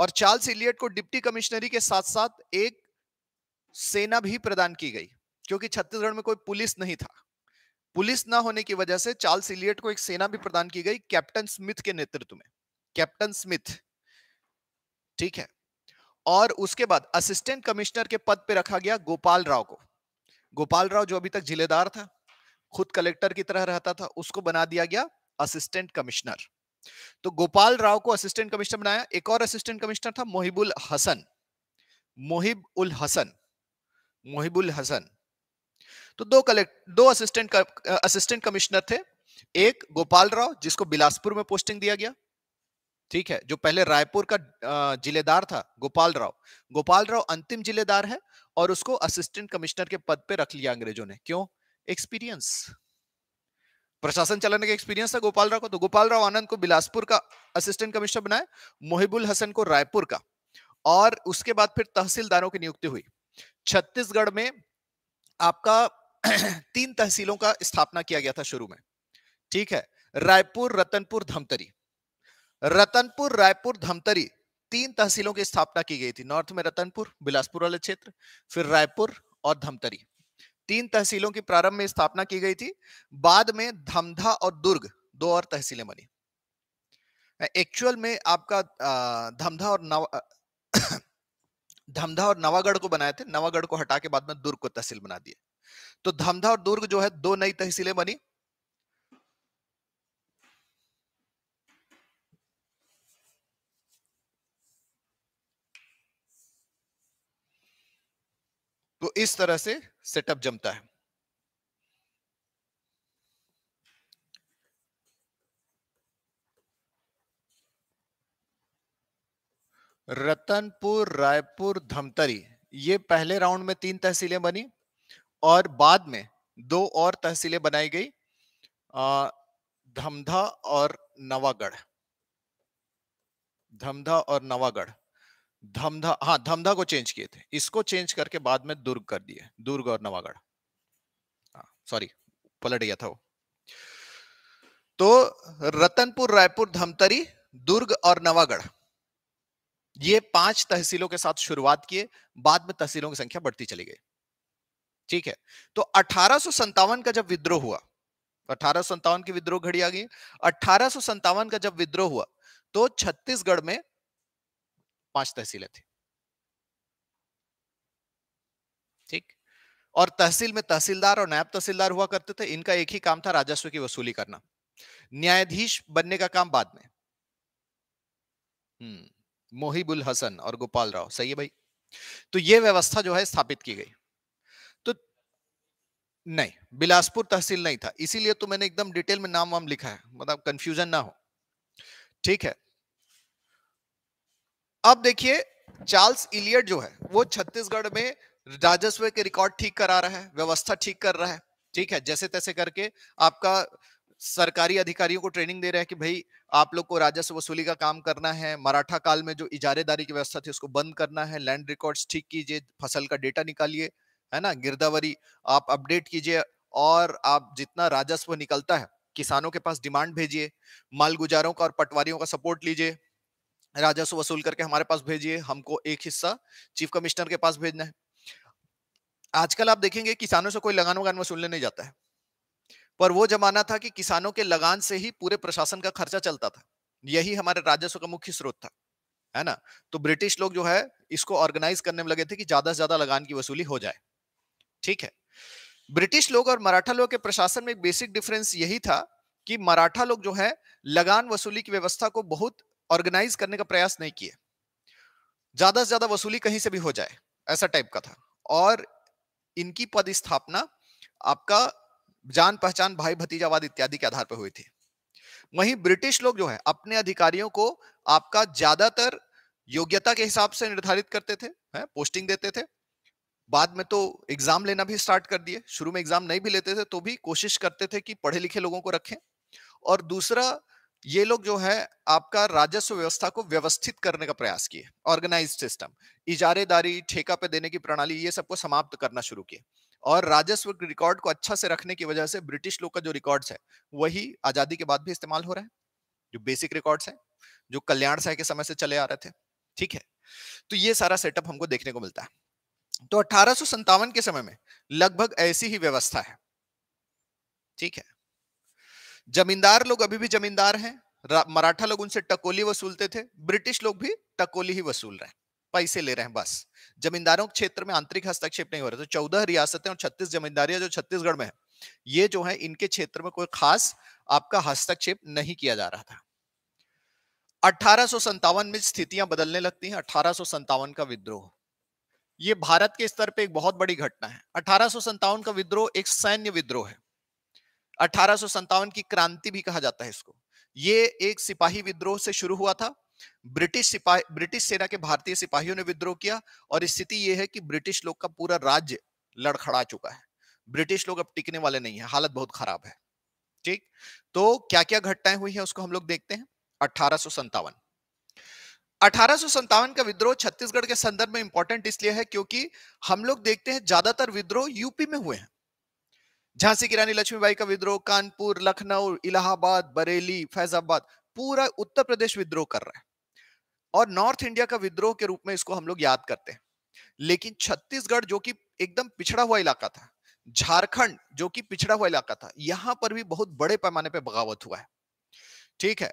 और चार्ल्स इलियट को डिप्टी कमिश्नरी के साथ साथ एक सेना भी प्रदान की गई क्योंकि छत्तीसगढ़ में कोई पुलिस नहीं था पुलिस ना होने की वजह से चार्ल्स इलियट को एक सेना भी प्रदान की गई कैप्टन स्मिथ के नेतृत्व में कैप्टन स्मिथ ठीक है और उसके बाद असिस्टेंट कमिश्नर के पद पर रखा गया गोपाल राव को गोपाल राव जो अभी तक जिलेदार था खुद कलेक्टर की तरह रहता था उसको बना दिया गया असिस्टेंट कमिश्नर तो गोपाल राव को असिस्टेंट कमिश्नर बनाया एक और असिस्टेंट कमिश्नर था मोहिबुल हसन मोहिब उल हसन मोहिबुल हसन तो दो कलेक्ट दो असिस्टेंट असिस्टेंट कमिश्नर थे एक गोपाल राव जिसको बिलासपुर में पोस्टिंग दिया गया ठीक है जो पहले रायपुर का जिलेदार था गोपाल राव गोपाल राव अंतिम जिलेदार है और उसको असिस्टेंट कमिश्नर के पद पे रख लिया अंग्रेजों ने क्यों एक्सपीरियंस प्रशासन चलाने का एक्सपीरियंस था गोपाल राव को तो गोपाल राव आनंद को बिलासपुर का असिस्टेंट कमिश्नर बनाया मोहिबुल हसन को रायपुर का और उसके बाद फिर तहसीलदारों की नियुक्ति हुई छत्तीसगढ़ में आपका तीन तहसीलों का स्थापना किया गया था शुरू में ठीक है रायपुर रतनपुर धमतरी रतनपुर रायपुर धमतरी तीन तहसीलों की स्थापना की गई थी नॉर्थ में रतनपुर बिलासपुर वाले क्षेत्र फिर रायपुर और धमतरी तीन तहसीलों की प्रारंभ में स्थापना की गई थी बाद में धमधा और दुर्ग दो और तहसीलें बनी एक्चुअल में आपका धमधा और नव धमधा और नवागढ़ को बनाए थे नवागढ़ को हटा के बाद में दुर्ग को तहसील बना दिए तो धमधा और दुर्ग जो है दो नई तहसीलें बनी तो इस तरह से सेटअप जमता है रतनपुर रायपुर धमतरी ये पहले राउंड में तीन तहसीलें बनी और बाद में दो और तहसीलें बनाई गई धमधा और नवागढ़ धमधा और नवागढ़ धमधा हाँ धमधा को चेंज किए थे इसको चेंज करके बाद में दुर्ग कर दिए दुर्ग और नवागढ़ सॉरी पलट गया था वो तो रतनपुर रायपुर धमतरी दुर्ग और नवागढ़ ये पांच तहसीलों के साथ शुरुआत किए बाद में तहसीलों की संख्या बढ़ती चली गई ठीक है तो अठारह का जब विद्रोह हुआ अठारह की विद्रोह घड़ी आ गई अठारह का जब विद्रोह हुआ तो छत्तीसगढ़ में पांच तहसीलें थी ठीक और तहसील में तहसीलदार और नायब तहसीलदार हुआ करते थे इनका एक ही काम था राजस्व की वसूली करना न्यायाधीश बनने का काम बाद में हम्म, मोहिबुल हसन और गोपाल राव सही है भाई तो यह व्यवस्था जो है स्थापित की गई तो नहीं बिलासपुर तहसील नहीं था इसीलिए तो मैंने एकदम डिटेल में नाम वाम लिखा है मतलब कंफ्यूजन ना हो ठीक है अब देखिए चार्ल्स इलियट जो है वो छत्तीसगढ़ में राजस्व के रिकॉर्ड ठीक करा रहा है व्यवस्था ठीक कर रहा है ठीक है जैसे तैसे करके आपका सरकारी अधिकारियों को ट्रेनिंग दे रहा है कि भाई आप लोग को राजस्व वसूली का काम करना है मराठा काल में जो इजारेदारी की व्यवस्था थी उसको बंद करना है लैंड रिकॉर्ड्स ठीक कीजिए फसल का डेटा निकालिए है ना गिरदावरी आप अपडेट कीजिए और आप जितना राजस्व निकलता है किसानों के पास डिमांड भेजिए माल गुजारों का और पटवारियों का सपोर्ट लीजिए राजस्व वसूल करके हमारे पास भेजिए हमको एक हिस्सा चीफ कमिश्नर के पास भेजना है आजकल आप देखेंगे किसानों से कोई लगान वगान वसूलने नहीं जाता है पर वो जमाना था कि किसानों के लगान से ही पूरे प्रशासन का खर्चा चलता था यही हमारे राजस्व का मुख्य स्रोत था है ना तो ब्रिटिश लोग जो है इसको ऑर्गेनाइज करने में लगे थे कि ज्यादा से ज्यादा लगान की वसूली हो जाए ठीक है ब्रिटिश लोग और मराठा लोग के प्रशासन में बेसिक डिफरेंस यही था कि मराठा लोग जो है लगान वसूली की व्यवस्था को बहुत ऑर्गेनाइज करने का प्रयास नहीं किए ज्यादा से ज्यादा वसूली कहीं से भी हो जाए ऐसा टाइप का था और इनकी पद स्थापना आपका जान पहचान भाई भतीजावाद इत्यादि के आधार पर हुई थी वहीं ब्रिटिश लोग जो है अपने अधिकारियों को आपका ज्यादातर योग्यता के हिसाब से निर्धारित करते थे है? पोस्टिंग देते थे बाद में तो एग्जाम लेना भी स्टार्ट कर दिए शुरू में एग्जाम नहीं भी लेते थे तो भी कोशिश करते थे कि पढ़े लिखे लोगों को रखें और दूसरा ये लोग जो है आपका राजस्व व्यवस्था को व्यवस्थित करने का प्रयास किए ऑर्गेनाइज सिस्टम इजारेदारी ठेका पे देने की प्रणाली ये सबको समाप्त करना शुरू किए और राजस्व रिकॉर्ड को अच्छा से रखने की वजह से ब्रिटिश लोग का जो रिकॉर्ड्स है वही आजादी के बाद भी इस्तेमाल हो रहा है जो बेसिक रिकॉर्ड्स है जो कल्याण सह के समय से चले आ रहे थे ठीक है तो ये सारा सेटअप हमको देखने को मिलता है तो अठारह के समय में लगभग ऐसी ही व्यवस्था है ठीक है जमींदार लोग अभी भी जमींदार हैं मराठा लोग उनसे टकोली वसूलते थे ब्रिटिश लोग भी टकोली ही वसूल रहे हैं पैसे ले रहे हैं बस जमींदारों के क्षेत्र में आंतरिक हस्तक्षेप नहीं हो रहा तो चौदह रियासतें और छत्तीस जमींदारियां जो छत्तीसगढ़ में है ये जो है इनके क्षेत्र में कोई खास आपका हस्तक्षेप नहीं किया जा रहा था अठारह में स्थितियां बदलने लगती हैं अठारह का विद्रोह ये भारत के स्तर पे एक बहुत बड़ी घटना है अठारह का विद्रोह एक सैन्य विद्रोह है अठारह की क्रांति भी कहा जाता है इसको ये एक सिपाही विद्रोह से शुरू हुआ था ब्रिटिश सिपाही ब्रिटिश सेना के भारतीय सिपाहियों ने विद्रोह किया और स्थिति यह है कि ब्रिटिश लोग का पूरा राज्य लड़खड़ा चुका है ब्रिटिश लोग अब टिकने वाले नहीं है हालत बहुत खराब है ठीक तो क्या क्या घटनाएं हुई है उसको हम लोग देखते हैं अठारह अठारह का विद्रोह छत्तीसगढ़ के संदर्भ में इंपॉर्टेंट इसलिए है क्योंकि हम लोग देखते हैं ज्यादातर विद्रोह यूपी में हुए हैं झांसी की रानी लक्ष्मीबाई का विद्रोह कानपुर लखनऊ इलाहाबाद बरेली फैजाबाद पूरा उत्तर प्रदेश विद्रोह कर रहा है और नॉर्थ इंडिया का विद्रोह के रूप में इसको हम लोग याद करते हैं लेकिन छत्तीसगढ़ जो कि एकदम पिछड़ा हुआ इलाका था झारखंड जो कि पिछड़ा हुआ इलाका था यहां पर भी बहुत बड़े पैमाने पर बगावत हुआ है ठीक है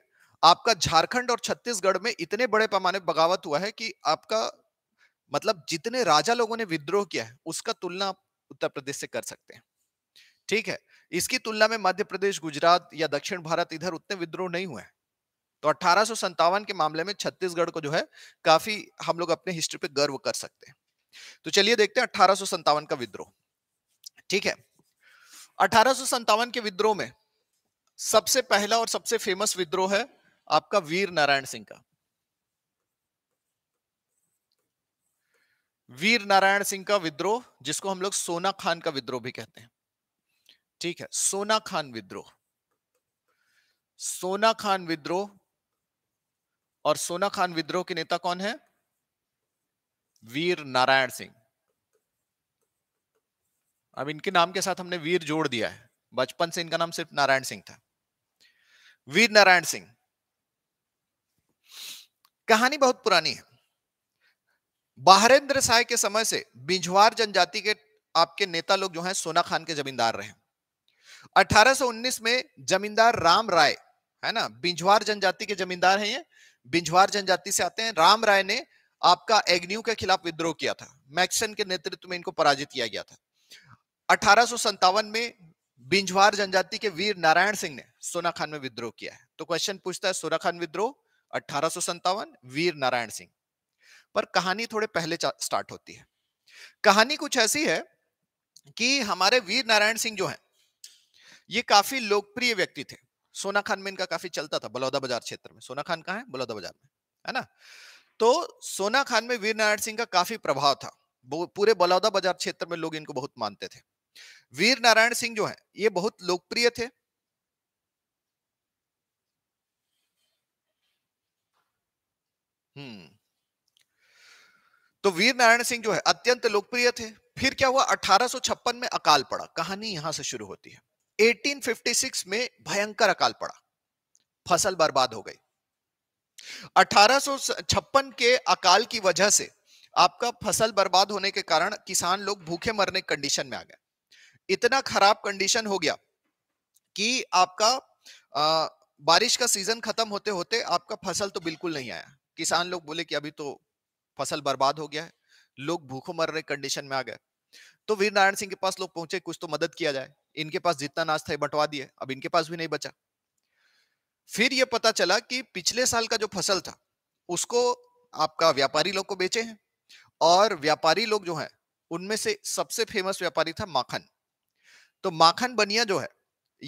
आपका झारखंड और छत्तीसगढ़ में इतने बड़े पैमाने पर बगावत हुआ है कि आपका मतलब जितने राजा लोगों ने विद्रोह किया है उसका तुलना उत्तर प्रदेश से कर सकते हैं ठीक है इसकी तुलना में मध्य प्रदेश गुजरात या दक्षिण भारत इधर उतने विद्रोह नहीं हुए तो अठारह के मामले में छत्तीसगढ़ को जो है काफी हम लोग अपने हिस्ट्री पे गर्व कर सकते हैं तो चलिए देखते हैं अठारह का विद्रोह ठीक है अठारह के विद्रोह में सबसे पहला और सबसे फेमस विद्रोह है आपका वीर नारायण सिंह का वीर नारायण सिंह का विद्रोह जिसको हम लोग सोना खान का विद्रोह भी कहते हैं ठीक है सोना खान विद्रोह सोना खान विद्रोह और सोना खान विद्रोह के नेता कौन है वीर नारायण सिंह अब इनके नाम के साथ हमने वीर जोड़ दिया है बचपन से इनका नाम सिर्फ नारायण सिंह था वीर नारायण सिंह कहानी बहुत पुरानी है बहरेंद्र साय के समय से बिझवार जनजाति के आपके नेता लोग जो हैं सोना खान के जमींदार रहे 1819 में जमींदार राम राय है ना बिंझवार जनजाति के जमींदार हैं ये बिंझवार जनजाति से आते हैं राम राय ने आपका एग्न्यू के खिलाफ विद्रोह किया था मैक्सन के नेतृत्व में इनको पराजित किया गया था अठारह में बिंझवार जनजाति के वीर नारायण सिंह ने सोना खान में विद्रोह किया है तो क्वेश्चन पूछता है सोना खान विद्रोह अठारह वीर नारायण सिंह पर कहानी थोड़े पहले स्टार्ट होती है कहानी कुछ ऐसी है कि हमारे वीर नारायण सिंह जो हैं ये काफी लोकप्रिय व्यक्ति थे सोना खान में इनका काफी चलता था बलौदा बाजार क्षेत्र में सोना खान कहा है बलौदा बाजार में है ना तो सोना खान में वीर नारायण सिंह का काफी प्रभाव था पूरे बलौदा बाजार क्षेत्र में लोग इनको बहुत मानते थे वीर नारायण सिंह जो है ये बहुत लोकप्रिय थे हम्म तो वीर नारायण सिंह जो है अत्यंत लोकप्रिय थे फिर क्या हुआ 1856 में अकाल पड़ा कहानी यहां से शुरू होती है 1856 में भयंकर अकाल पड़ा फसल बर्बाद हो गई 1856 के अकाल की वजह से आपका फसल बर्बाद होने के कारण किसान लोग भूखे मरने कंडीशन में आ गए इतना खराब कंडीशन हो गया कि आपका आ, बारिश का सीजन खत्म होते होते आपका फसल तो बिल्कुल नहीं आया किसान लोग बोले कि अभी तो फसल बर्बाद हो गया है लोग भूखों मर रहे कंडीशन में आ गए तो वीर नारायण सिंह के पास लोग पहुंचे कुछ तो मदद किया जाए इनके पास जितना नाज था बंटवा दिए अब इनके पास भी नहीं बचा फिर ये पता चला कि पिछले साल का जो फसल था उसको आपका व्यापारी लोग को बेचे हैं और व्यापारी लोग जो है उनमें से सबसे फेमस व्यापारी था माखन तो माखन बनिया जो है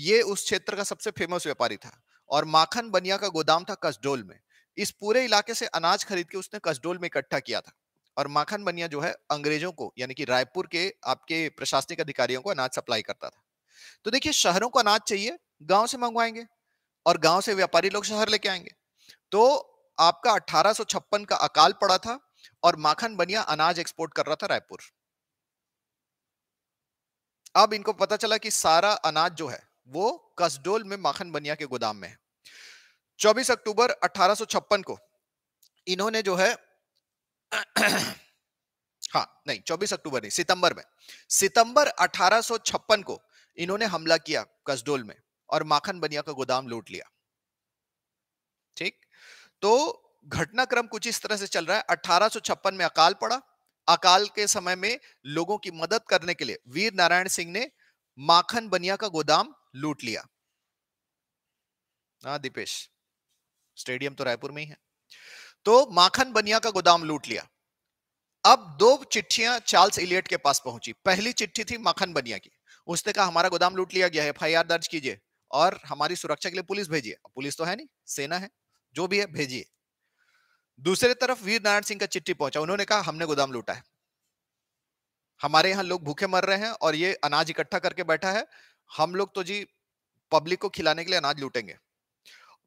ये उस क्षेत्र का सबसे फेमस व्यापारी था और माखन बनिया का गोदाम था कसडोल में इस पूरे इलाके से अनाज खरीद के उसने कसडोल में इकट्ठा किया था और माखन बनिया जो है अंग्रेजों को यानी कि रायपुर के आपके प्रशासनिक अधिकारियों को अनाज सप्लाई करता था तो देखिए शहरों को अनाज चाहिए गांव से मंगवाएंगे और गांव से व्यापारी लोग शहर लेके आएंगे तो आपका अठारह का अकाल पड़ा था और माखन बनिया अनाज एक्सपोर्ट कर रहा था रायपुर अब इनको पता चला कि सारा अनाज जो है वो कसडोल में माखन बनिया के गोदाम में है 24 अक्टूबर 1856 को इन्होंने जो है हाँ नहीं 24 अक्टूबर नहीं सितंबर में सितंबर 1856 को इन्होंने हमला किया कसडोल में और माखन बनिया का गोदाम लूट लिया ठीक तो घटनाक्रम कुछ इस तरह से चल रहा है अठारह में अकाल पड़ा अकाल के समय में लोगों की मदद करने के लिए वीर नारायण सिंह ने माखन बनिया का गोदाम लूट लिया हाँ दीपेश स्टेडियम तो रायपुर में ही है तो माखन बनिया का गोदाम लूट लिया अब दो चिट्ठियां चार्ल्स इलियट के पास पहुंची पहली चिट्ठी थी माखन बनिया की उसने कहा हमारा गोदाम लूट लिया गया है एफ दर्ज कीजिए और हमारी सुरक्षा के लिए पुलिस भेजिए पुलिस तो है नहीं सेना है जो भी है भेजिए दूसरे तरफ वीर नारायण सिंह का चिट्ठी पहुंचा उन्होंने कहा हमने गोदाम लूटा है हमारे यहाँ लोग भूखे मर रहे हैं और ये अनाज इकट्ठा करके बैठा है हम लोग तो जी पब्लिक को खिलाने के लिए अनाज लूटेंगे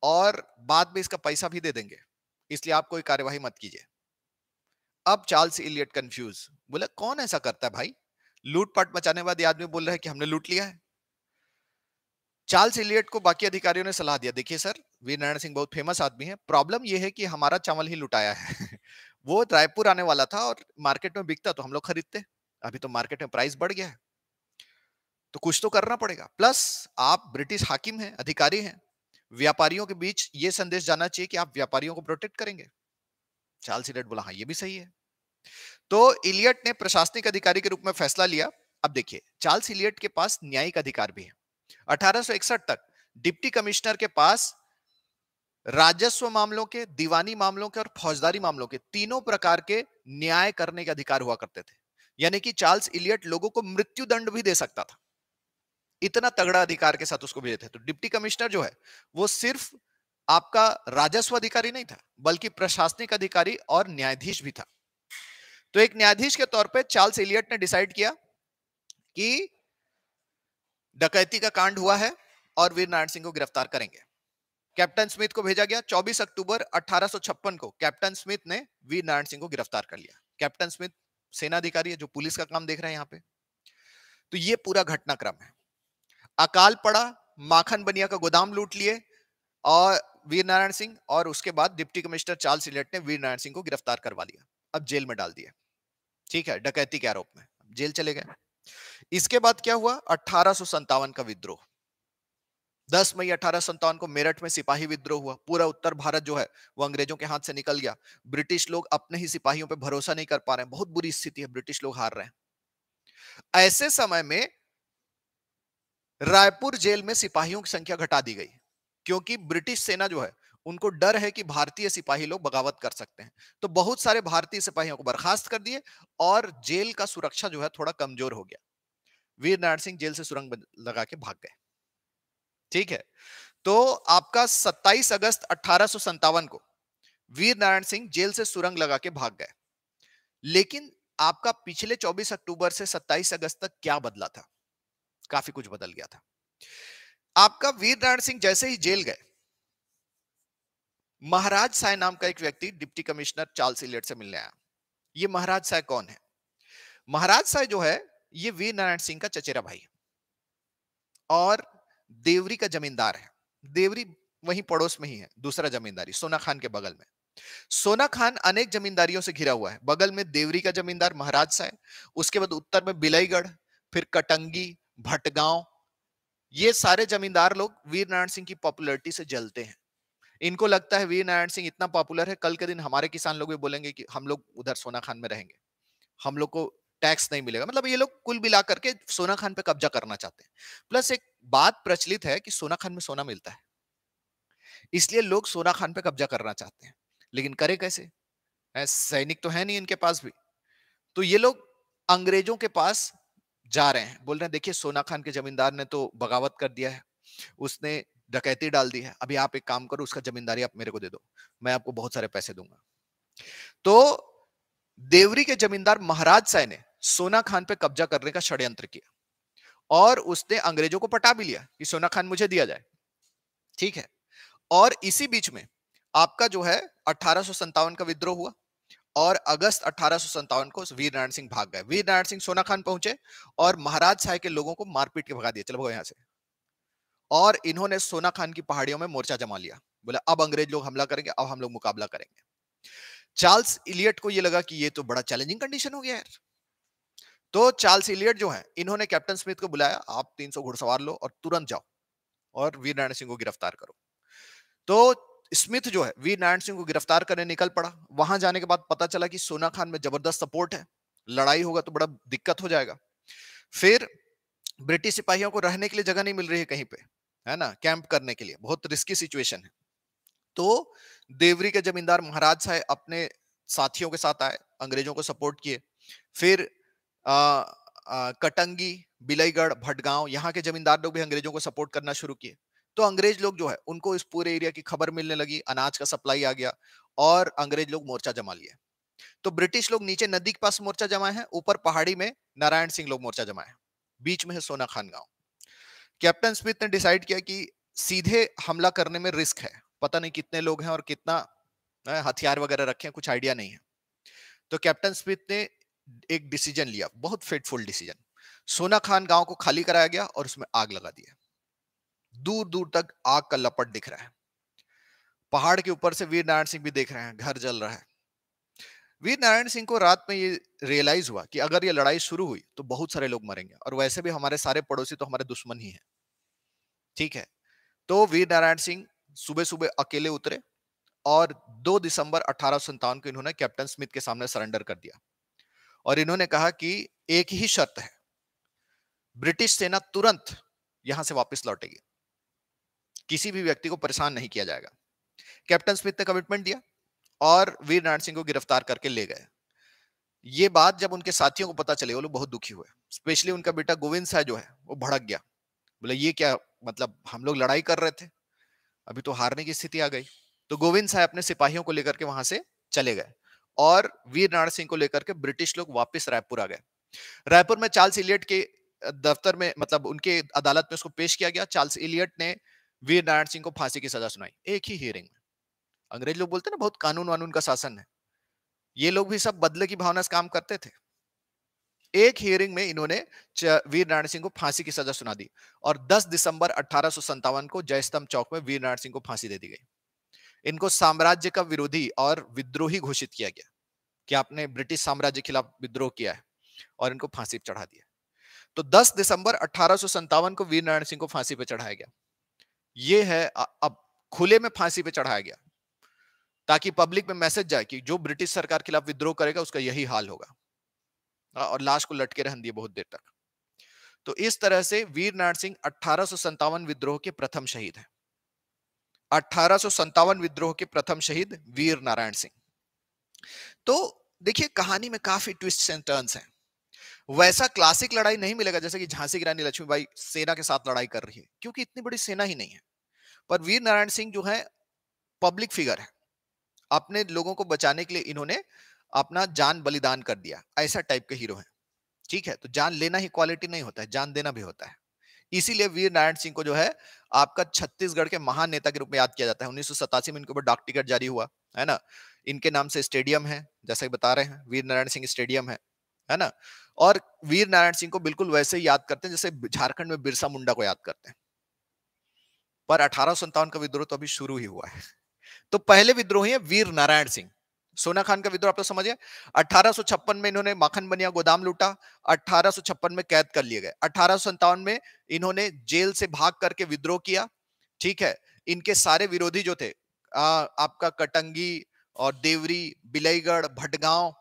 और बाद में इसका पैसा भी दे देंगे इसलिए आप कोई कार्यवाही मत कीजिए अब चार्ल्स इलियट कंफ्यूज बोला कौन ऐसा करता है भाई लूटपाट मचाने के बाद आदमी बोल रहा है कि हमने लूट लिया है चार्ल्स इलियट को बाकी अधिकारियों ने सलाह दिया देखिए सर वीर नारायण सिंह बहुत फेमस आदमी है प्रॉब्लम यह है कि हमारा चावल ही लुटाया है वो रायपुर आने वाला था और मार्केट में बिकता तो हम लोग खरीदते अभी तो मार्केट में प्राइस बढ़ गया है तो कुछ तो करना पड़ेगा प्लस आप ब्रिटिश हाकिम हैं अधिकारी हैं व्यापारियों के बीच ये संदेश जाना चाहिए कि आप व्यापारियों को प्रोटेक्ट करेंगे चार्ल्स इलियट बोला हाँ ये भी सही है तो इलियट ने प्रशासनिक अधिकारी के रूप में फैसला लिया अब देखिए चार्ल्स इलियट के पास न्यायिक अधिकार भी है 1861 तक डिप्टी कमिश्नर के पास राजस्व मामलों के दीवानी मामलों के और फौजदारी मामलों के तीनों प्रकार के न्याय करने के अधिकार हुआ करते थे यानी कि चार्ल्स इलियट लोगों को मृत्यु दंड भी दे सकता था इतना तगड़ा अधिकार के साथ उसको भी देते तो डिप्टी कमिश्नर जो है वो सिर्फ आपका राजस्व अधिकारी नहीं था बल्कि प्रशासनिक अधिकारी और न्यायाधीश भी था तो एक न्यायाधीश के तौर पे चार्ल्स एलियट ने डिसाइड किया कि डकैती का कांड हुआ है और वीर नारायण सिंह को गिरफ्तार करेंगे कैप्टन स्मिथ को भेजा गया 24 अक्टूबर 1856 को कैप्टन स्मिथ ने वीर नारायण सिंह को गिरफ्तार कर लिया कैप्टन स्मिथ सेना अधिकारी है जो पुलिस का काम देख रहे हैं यहाँ पे तो ये पूरा घटनाक्रम है अकाल पड़ा माखन बनिया का गोदाम लूट लिए और वीर नारायण सिंह और उसके बाद डिप्टी कमिश्नर चार्ल्स इलेट ने वीर नारायण सिंह को गिरफ्तार करवा लिया अब जेल में डाल दिया ठीक है डकैती के आरोप में जेल चले गए इसके बाद क्या हुआ अठारह का विद्रोह 10 मई अठारह को मेरठ में सिपाही विद्रोह हुआ पूरा उत्तर भारत जो है वो अंग्रेजों के हाथ से निकल गया ब्रिटिश लोग अपने ही सिपाहियों पे भरोसा नहीं कर पा रहे हैं बहुत बुरी स्थिति है ब्रिटिश लोग हार रहे हैं ऐसे समय में रायपुर जेल में सिपाहियों की संख्या घटा दी गई क्योंकि ब्रिटिश सेना जो है उनको डर है कि भारतीय सिपाही लोग बगावत कर सकते हैं तो बहुत सारे भारतीय सिपाहियों को बर्खास्त कर दिए और जेल का सुरक्षा जो है थोड़ा कमजोर हो गया वीर नारायण सिंह जेल से सुरंग लगा के भाग गए ठीक है तो आपका 27 अगस्त अठारह को वीर नारायण सिंह जेल से सुरंग लगा के भाग गए लेकिन आपका पिछले 24 अक्टूबर से 27 अगस्त तक क्या बदला था काफी कुछ बदल गया था आपका वीर नारायण सिंह जैसे ही जेल गए महाराज साय नाम का एक व्यक्ति डिप्टी कमिश्नर चार्ल्स इलेट से मिलने आया ये महाराज साय कौन है महाराज साय जो है ये वीर नारायण सिंह का चचेरा भाई है और देवरी का जमींदार है देवरी वहीं पड़ोस में ही है दूसरा जमींदारी सोना खान के बगल में सोना खान अनेक जमींदारियों से घिरा हुआ है बगल में देवरी का जमींदार महाराज साय उसके बाद उत्तर में बिलईगढ़ फिर कटंगी भटगांव ये सारे जमींदार लोग वीर नारायण सिंह की पॉपुलरिटी से जलते हैं इनको लगता है वीर नारायण सिंह इतना पॉपुलर है कल के दिन हमारे किसान लोग भी बोलेंगे कि हम लोग उधर सोना खान में रहेंगे हम लोग को टैक्स नहीं मिलेगा मतलब ये लोग कुल मिला करके सोना खान पे कब्जा करना चाहते हैं प्लस एक बात प्रचलित है कि सोना खान में सोना मिलता है इसलिए लोग सोना खान पे कब्जा करना चाहते हैं लेकिन करे कैसे सैनिक तो है नहीं इनके पास भी तो ये लोग अंग्रेजों के पास जा रहे हैं बोल रहे हैं देखिए सोना खान के जमींदार ने तो बगावत कर दिया है उसने डकैती डाल दी है अभी आप एक काम करो उसका जमींदारी आप मेरे को दे दो मैं आपको बहुत सारे पैसे दूंगा तो देवरी के जमींदार महाराज साय ने सोना खान पे कब्जा करने का षड्यंत्र किया और उसने अंग्रेजों को पटा भी लिया कि सोना खान मुझे दिया जाए ठीक है और इसी बीच में आपका जो है अठारह का विद्रोह हुआ और अगस्त अठारह को वीर नारायण सिंह भाग गए वीर नारायण सिंह सोना खान पहुंचे और महाराज साय के लोगों को मारपीट के भगा दिया चलो यहां से और इन्होंने सोना खान की पहाड़ियों में मोर्चा जमा लिया बोला अब अंग्रेज लोग हमला करेंगे अब हम लोग मुकाबला करेंगे चार्ल्स इलियट को यह लगा कि ये तो बड़ा चैलेंजिंग कंडीशन हो गया यार तो चार्ल्स इलियट जो है इन्होंने कैप्टन स्मिथ को बुलाया आप 300 घुड़सवार लो और तुरंत जाओ और वीर नारायण सिंह को गिरफ्तार करो तो स्मिथ जो है वीर नारायण सिंह को गिरफ्तार करने निकल पड़ा वहां जाने के बाद पता चला कि सोना खान में जबरदस्त सपोर्ट है लड़ाई होगा तो बड़ा दिक्कत हो जाएगा फिर ब्रिटिश सिपाहियों को रहने के लिए जगह नहीं मिल रही है कहीं पे है ना कैंप करने के लिए बहुत रिस्की सिचुएशन है तो देवरी के जमींदार महाराज साहे अपने साथियों के साथ आए अंग्रेजों को सपोर्ट किए फिर आ, आ, कटंगी बिलईगढ़ भटगांव यहाँ के जमींदार लोग भी अंग्रेजों को सपोर्ट करना शुरू किए तो अंग्रेज लोग जो है उनको इस पूरे एरिया की खबर मिलने लगी अनाज का सप्लाई आ गया और अंग्रेज लोग मोर्चा जमा लिए तो ब्रिटिश लोग नीचे नदी के पास मोर्चा जमाए हैं ऊपर पहाड़ी में नारायण सिंह लोग मोर्चा जमाए हैं बीच में है सोना खान गांव कैप्टन स्मिथ ने डिसाइड किया कि सीधे हमला करने में रिस्क है पता नहीं कितने लोग हैं और कितना हथियार वगैरह रखे हैं कुछ आइडिया नहीं है तो कैप्टन स्मिथ ने एक डिसीजन लिया बहुत फेटफुल डिसीजन सोना खान गांव को खाली कराया गया और उसमें आग लगा दिया दूर दूर तक आग का लपट दिख रहा है पहाड़ के ऊपर से वीर नारायण सिंह भी देख रहे हैं घर जल रहा है वीर नारायण सिंह को रात में ये रियलाइज हुआ कि अगर ये लड़ाई शुरू हुई तो बहुत सारे लोग मरेंगे और वैसे भी हमारे सारे पड़ोसी तो हमारे दुश्मन ही हैं ठीक है तो वीर नारायण सिंह सुबह सुबह अकेले उतरे और 2 दिसंबर अठारह को इन्होंने कैप्टन स्मिथ के सामने सरेंडर कर दिया और इन्होंने कहा कि एक ही शर्त है ब्रिटिश सेना तुरंत यहां से वापस लौटेगी किसी भी व्यक्ति को परेशान नहीं किया जाएगा कैप्टन स्मिथ ने कमिटमेंट दिया और वीर नारायण सिंह को गिरफ्तार करके ले गए ये बात जब उनके साथियों को पता चले वो लोग बहुत दुखी हुए स्पेशली उनका बेटा गोविंद शाह जो है वो भड़क गया बोले ये क्या मतलब हम लोग लड़ाई कर रहे थे अभी तो हारने की स्थिति आ गई तो गोविंद साहब अपने सिपाहियों को लेकर के वहां से चले गए और वीर नारायण सिंह को लेकर के ब्रिटिश लोग वापस रायपुर आ गए रायपुर में चार्ल्स इलियट के दफ्तर में मतलब उनके अदालत में उसको पेश किया गया चार्ल्स इलियट ने वीर नारायण सिंह को फांसी की सजा सुनाई एक ही हियरिंग में अंग्रेज लोग बोलते ना बहुत कानून वानून का शासन है ये लोग भी सब बदले की भावना से काम करते थे एक हियरिंग में इन्होंने वीर नारायण सिंह को फांसी की सजा सुना दी और 10 दिसंबर अठारह को जयस्तम चौक में वीर नारायण सिंह को फांसी दे दी गई इनको साम्राज्य का विरोधी और विद्रोही घोषित किया गया कि आपने ब्रिटिश साम्राज्य के खिलाफ विद्रोह किया है और इनको फांसी पर चढ़ा दिया तो 10 दिसंबर अठारह को वीर नारायण सिंह को फांसी पर चढ़ाया गया ये है अब खुले में फांसी पर चढ़ाया गया ताकि पब्लिक में मैसेज जाए कि जो ब्रिटिश सरकार खिलाफ विद्रोह करेगा उसका यही हाल होगा हाँ, और लाश को लटके रहन दिए बहुत देर तक तो इस तरह से वीर नारायण सिंह अठारह विद्रोह के प्रथम शहीद है अठारह विद्रोह के प्रथम शहीद वीर नारायण सिंह तो देखिए कहानी में काफी ट्विस्ट एंड टर्न्स हैं वैसा क्लासिक लड़ाई नहीं मिलेगा जैसे कि झांसी की रानी लक्ष्मीबाई सेना के साथ लड़ाई कर रही है क्योंकि इतनी बड़ी सेना ही नहीं है पर वीर नारायण सिंह जो है पब्लिक फिगर है अपने लोगों को बचाने के लिए इन्होंने अपना जान बलिदान कर दिया ऐसा टाइप के हीरो हैं ठीक है तो जान लेना ही क्वालिटी नहीं होता है जान देना भी होता है इसीलिए वीर नारायण सिंह को जो है आपका छत्तीसगढ़ के महान नेता के रूप में याद किया जाता है उन्नीस में इनके ऊपर डाक टिकट जारी हुआ है ना इनके नाम से स्टेडियम है जैसा कि बता रहे हैं वीर नारायण सिंह स्टेडियम है है ना और वीर नारायण सिंह को बिल्कुल वैसे ही याद करते हैं जैसे झारखंड में बिरसा मुंडा को याद करते हैं पर अठारह का विद्रोह तो अभी शुरू ही हुआ है तो पहले विद्रोही है वीर नारायण सिंह सोना खान का विद्रोह आप तो समझे अठारह में इन्होंने माखन बनिया गोदाम लूटा अठारह में कैद कर लिए गए अठारह में इन्होंने जेल से भाग करके विद्रोह किया ठीक है इनके सारे विरोधी जो थे आ, आपका कटंगी और देवरी बिलईगढ़ भटगांव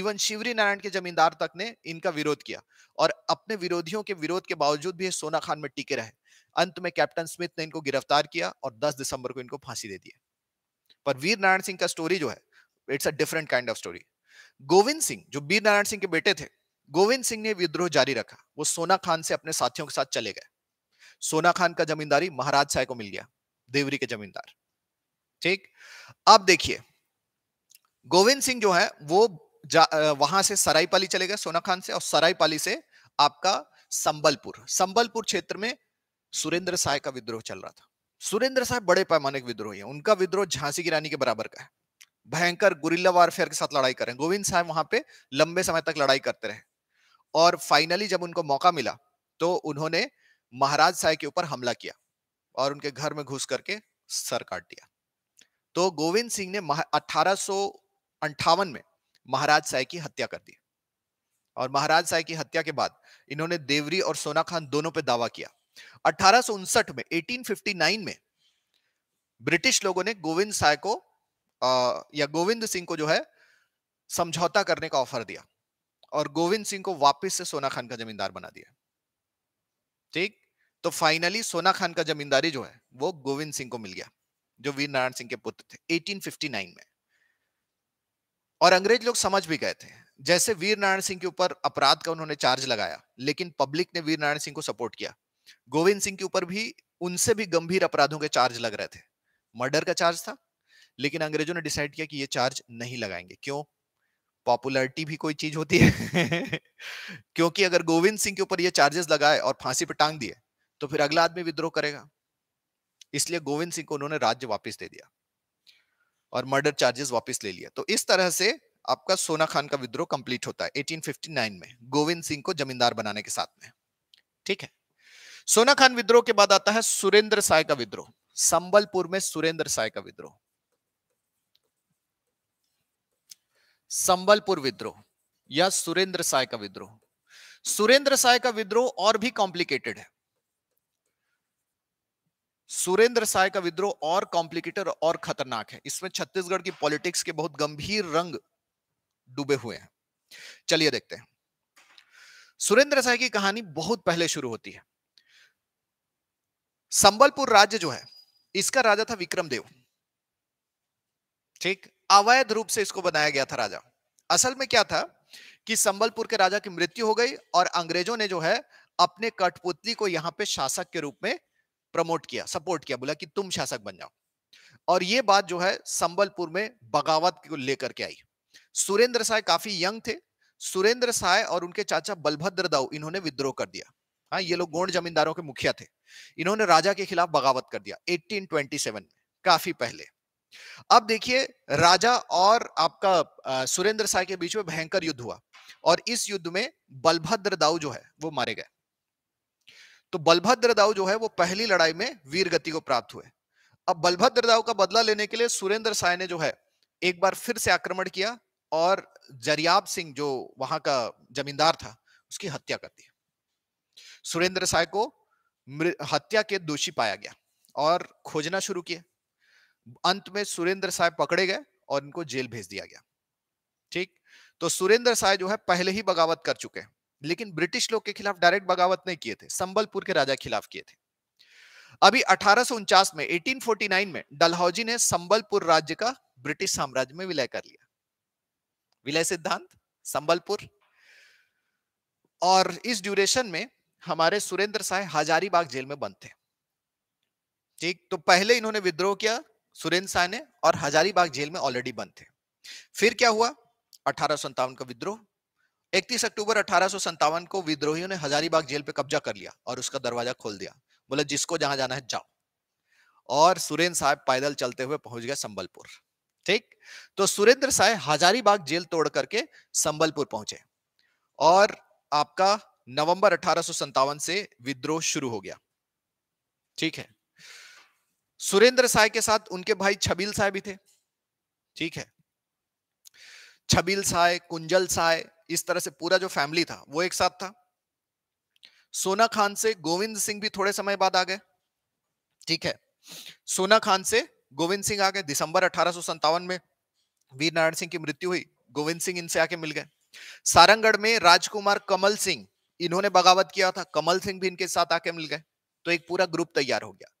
इवन शिवरी नारायण के जमींदार तक ने इनका विरोध किया और अपने विरोधियों के विरोध के बावजूद भी सोना खान में टिके रहे अंत में कैप्टन स्मिथ ने इनको गिरफ्तार किया और 10 दिसंबर को इनको फांसी दे दिया पर वीर नारायण सिंह का स्टोरी जो है it's a different kind of story Govind Singh जो वीर नारायण सिंह के बेटे थे गोविंद सिंह ने विद्रोह जारी रखा वो सोना खान से अपने साथियों के साथ चले गए सोना खान का जमींदारी महाराज साय को मिल गया देवरी के जमींदार ठीक अब देखिए गोविंद सिंह जो है वो वहां से सरायपाली चले गए सोना खान से और सरायपाली से आपका संबलपुर संबलपुर क्षेत्र में सुरेंद्र साय का विद्रोह चल रहा था सुरेंद्र साहब बड़े पैमाने के विद्रोही है उनका विद्रोह झांसी की रानी के बराबर का है भयंकर गुरिल्ला वारफेयर के साथ लड़ाई कर रहे हैं गोविंद साहब वहां पे लंबे समय तक लड़ाई करते रहे और फाइनली जब उनको मौका मिला तो उन्होंने महाराज साहब के ऊपर हमला किया और उनके घर में घुस करके सर काट दिया तो गोविंद सिंह ने अठारह में महाराज साय की हत्या कर दी और महाराज साय की हत्या के बाद इन्होंने देवरी और सोना खान दोनों पे दावा किया अठारह में 1859 में ब्रिटिश लोगों ने गोविंद साय को आ, या गोविंद सिंह को जो है समझौता करने का ऑफर दिया और गोविंद सिंह को वापस से सोना खान का जमींदार बना दिया ठीक तो फाइनली सोना खान का जमींदारी जो है वो गोविंद सिंह को मिल गया जो वीर नारायण सिंह के पुत्र थे 1859 में और अंग्रेज लोग समझ भी गए थे जैसे वीर नारायण सिंह के ऊपर अपराध का उन्होंने चार्ज लगाया लेकिन पब्लिक ने वीर नारायण सिंह को सपोर्ट किया गोविंद सिंह के ऊपर भी उनसे भी गंभीर अपराधों के चार्ज लग रहे थे मर्डर का चार्ज था लेकिन अंग्रेजों ने डिसाइड किया कि ये चार्ज नहीं लगाएंगे क्यों पॉपुलरिटी भी कोई चीज होती है क्योंकि अगर गोविंद सिंह के ऊपर ये चार्जेस लगाए और फांसी पर टांग दिए तो फिर अगला आदमी विद्रोह करेगा इसलिए गोविंद सिंह को उन्होंने राज्य वापस दे दिया और मर्डर चार्जेस वापस ले लिया तो इस तरह से आपका सोना खान का विद्रोह कंप्लीट होता है 1859 में गोविंद सिंह को जमींदार बनाने के साथ में ठीक है सोना खान विद्रोह के बाद आता है सुरेंद्र साय का विद्रोह संबलपुर में सुरेंद्र साय का विद्रोह संबलपुर विद्रोह या सुरेंद्र साय का विद्रोह सुरेंद्र साय का विद्रोह और भी कॉम्प्लिकेटेड है सुरेंद्र साय का विद्रोह और कॉम्प्लिकेटेड और खतरनाक है इसमें छत्तीसगढ़ की पॉलिटिक्स के बहुत गंभीर रंग डूबे हुए हैं चलिए देखते हैं सुरेंद्र साय की कहानी बहुत पहले शुरू होती है संबलपुर राज्य जो है इसका राजा था विक्रमदेव ठीक अवैध रूप से इसको बनाया गया था राजा असल में क्या था कि संबलपुर के राजा की मृत्यु हो गई और अंग्रेजों ने जो है अपने कठपुतली को यहां पे शासक के रूप में प्रमोट किया सपोर्ट किया बोला कि तुम शासक बन जाओ और ये बात जो है संबलपुर में बगावत को लेकर के आई सुरेंद्र साय काफी यंग थे सुरेंद्र साय और उनके चाचा बलभद्र दाऊ इन्होंने विद्रोह कर दिया हाँ ये लोग गोंड जमींदारों के मुखिया थे इन्होंने राजा के खिलाफ बगावत कर दिया 1827 में काफी पहले अब देखिए राजा और आपका सुरेंद्र साय के बीच में भयंकर युद्ध हुआ और इस युद्ध में बलभद्र दाऊ जो है वो मारे गए तो बलभद्र दाऊ जो है वो पहली लड़ाई में वीर गति को प्राप्त हुए अब बलभद्र दाऊ का बदला लेने के लिए सुरेंद्र साय ने जो है एक बार फिर से आक्रमण किया और जरियाब सिंह जो वहां का जमींदार था उसकी हत्या कर दी सुरेंद्र साय को हत्या के दोषी पाया गया और खोजना शुरू किया अंत में सुरेंद्र साय पकड़े गए और इनको जेल भेज दिया गया ठीक तो सुरेंद्र साय जो है पहले ही बगावत कर चुके हैं लेकिन ब्रिटिश लोग के खिलाफ डायरेक्ट बगावत नहीं किए थे संबलपुर के राजा के खिलाफ किए थे अभी अठारह में 1849 में डलहौजी ने संबलपुर राज्य का ब्रिटिश साम्राज्य में विलय कर लिया विलय सिद्धांत संबलपुर और इस ड्यूरेशन में हमारे सुरेंद्र साय हजारीबाग जेल में बंद थे ठीक तो पहले इन्होंने विद्रोह किया सुरेंद्र साय ने और हजारीबाग जेल में ऑलरेडी बंद थे फिर क्या हुआ अठारह का विद्रोह 31 अक्टूबर अठारह को विद्रोहियों ने हजारीबाग जेल पे कब्जा कर लिया और उसका दरवाजा खोल दिया बोला जिसको जहां जाना है जाओ और सुरेंद्र साहब पैदल चलते हुए पहुंच गए संबलपुर ठीक तो सुरेंद्र साय हजारीबाग जेल तोड़ करके संबलपुर पहुंचे और आपका नवंबर अठारह से विद्रोह शुरू हो गया ठीक है सुरेंद्र साय के साथ उनके भाई छबील साय भी थे ठीक है छबील साय कुंजल साय इस तरह से पूरा जो फैमिली था वो एक साथ था सोना खान से गोविंद सिंह भी थोड़े समय बाद आ गए ठीक है सोना खान से गोविंद सिंह आ गए दिसंबर अठारह में वीर नारायण सिंह की मृत्यु हुई गोविंद सिंह इनसे आके मिल गए सारंगढ़ में राजकुमार कमल सिंह इन्होंने बगावत किया था कमल सिंह भी इनके साथ आके मिल गए तो एक पूरा ग्रुप तैयार हो गया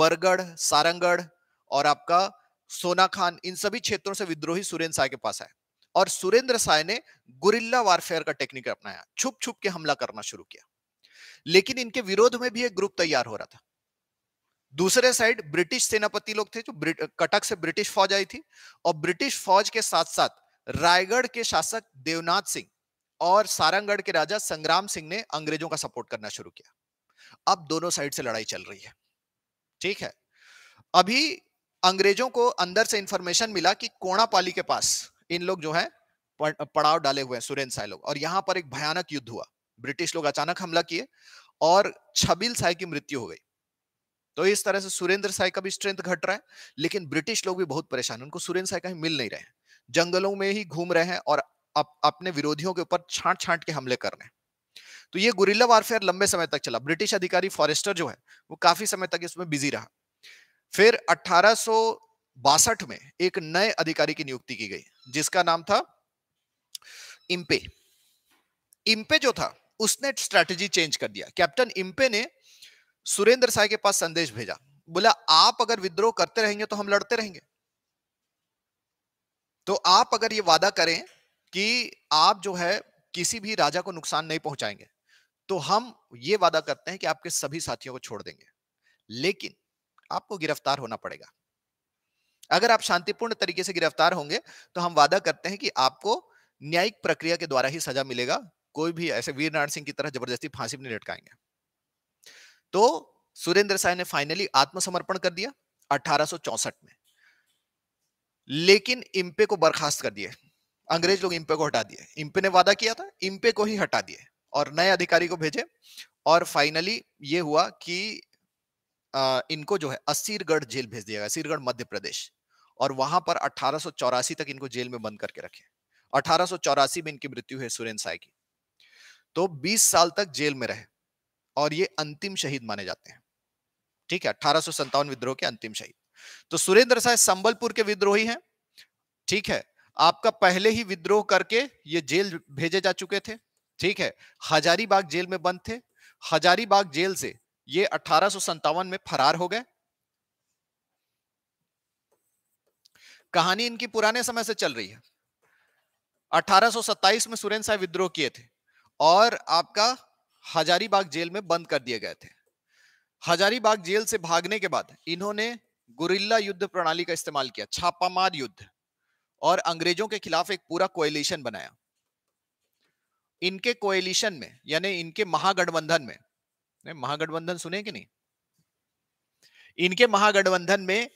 बरगढ़ सारंगढ़ और आपका सोना खान इन सभी क्षेत्रों से विद्रोही सुरेंद्र साय के पास आए और सुरेंद्र साय ने गुरिल्ला वारफेयर का टेक्निक अपनाया छुप छुप के हमला करना शुरू किया लेकिन इनके विरोध में भी एक ग्रुप तैयार हो रहा था दूसरे साइड ब्रिटिश सेनापति लोग थे जो कटक से ब्रिटिश फौज आई थी और ब्रिटिश फौज के साथ साथ रायगढ़ के शासक देवनाथ सिंह और सारंगढ़ के राजा संग्राम सिंह ने अंग्रेजों का सपोर्ट करना शुरू किया अब दोनों साइड से लड़ाई चल रही है ठीक है अभी अंग्रेजों को अंदर से इंफॉर्मेशन मिला कि कोणापाली के पास इन लोग जो है पड़ाव डाले हुए हैं सुरेंद्र साय लोग और यहां पर एक भयानक युद्ध हुआ ब्रिटिश लोग अचानक हमला किए और छबिल साय की मृत्यु हो गई तो इस तरह से सुरेंद्र साय का भी स्ट्रेंथ घट रहा है लेकिन ब्रिटिश लोग भी बहुत परेशान उनको सुरेंद्र साय कहीं मिल नहीं रहे जंगलों में ही घूम रहे हैं और अप, अपने विरोधियों के ऊपर छांट छांट के हमले कर रहे हैं तो ये गुरिल्ला वारफेयर लंबे समय तक चला ब्रिटिश अधिकारी फॉरेस्टर जो है वो काफी समय तक इसमें बिजी रहा फिर अठारह में एक नए अधिकारी की नियुक्ति की गई जिसका नाम था इम्पे इम्पे जो था उसने स्ट्रैटेजी चेंज कर दिया कैप्टन इम्पे ने सुरेंद्र साय के पास संदेश भेजा बोला आप अगर विद्रोह करते रहेंगे तो हम लड़ते रहेंगे तो आप अगर ये वादा करें कि आप जो है किसी भी राजा को नुकसान नहीं पहुंचाएंगे तो हम ये वादा करते हैं कि आपके सभी साथियों को छोड़ देंगे लेकिन आपको गिरफ्तार होना पड़ेगा अगर आप शांतिपूर्ण तरीके से गिरफ्तार होंगे तो हम वादा करते हैं कि आपको न्यायिक प्रक्रिया के द्वारा ही सजा मिलेगा कोई भी ऐसे वीर नारायण सिंह की तरह जबरदस्ती फांसी नहीं लटकाएंगे तो सुरेंद्र साय ने फाइनली आत्मसमर्पण कर दिया अठारह में लेकिन इम्पे को बर्खास्त कर दिए अंग्रेज लोग इम्पे को हटा दिए इम्पे ने वादा किया था इम्पे को ही हटा दिए और नए अधिकारी को भेजे और फाइनली ये हुआ कि आ, इनको जो है असीरगढ़ जेल भेज दिया गया असीरगढ़ मध्य प्रदेश और वहां पर अठारह तक इनको जेल में बंद करके रखे अठारह में इनकी मृत्यु है सुरेंद्र साय की तो 20 साल तक जेल में रहे और ये अंतिम शहीद माने जाते हैं ठीक है अठारह विद्रोह के अंतिम शहीद तो सुरेंद्र साय संबलपुर के विद्रोही हैं ठीक है आपका पहले ही विद्रोह करके ये जेल भेजे जा चुके थे ठीक है हजारीबाग जेल में बंद थे हजारीबाग जेल से ये अठारह में फरार हो गए कहानी इनकी पुराने समय से चल रही है 1827 में सुरेंद्र साहब विद्रोह किए थे और आपका हजारीबाग जेल में बंद कर दिए गए थे हजारीबाग जेल से भागने के बाद इन्होंने गुरिल्ला युद्ध प्रणाली का इस्तेमाल किया छापामार युद्ध और अंग्रेजों के खिलाफ एक पूरा कोएलिशन बनाया इनके कोएलिशन में यानी इनके महागठबंधन में नहीं महागठबंधन सुने कि नहीं इनके महागठबंधन में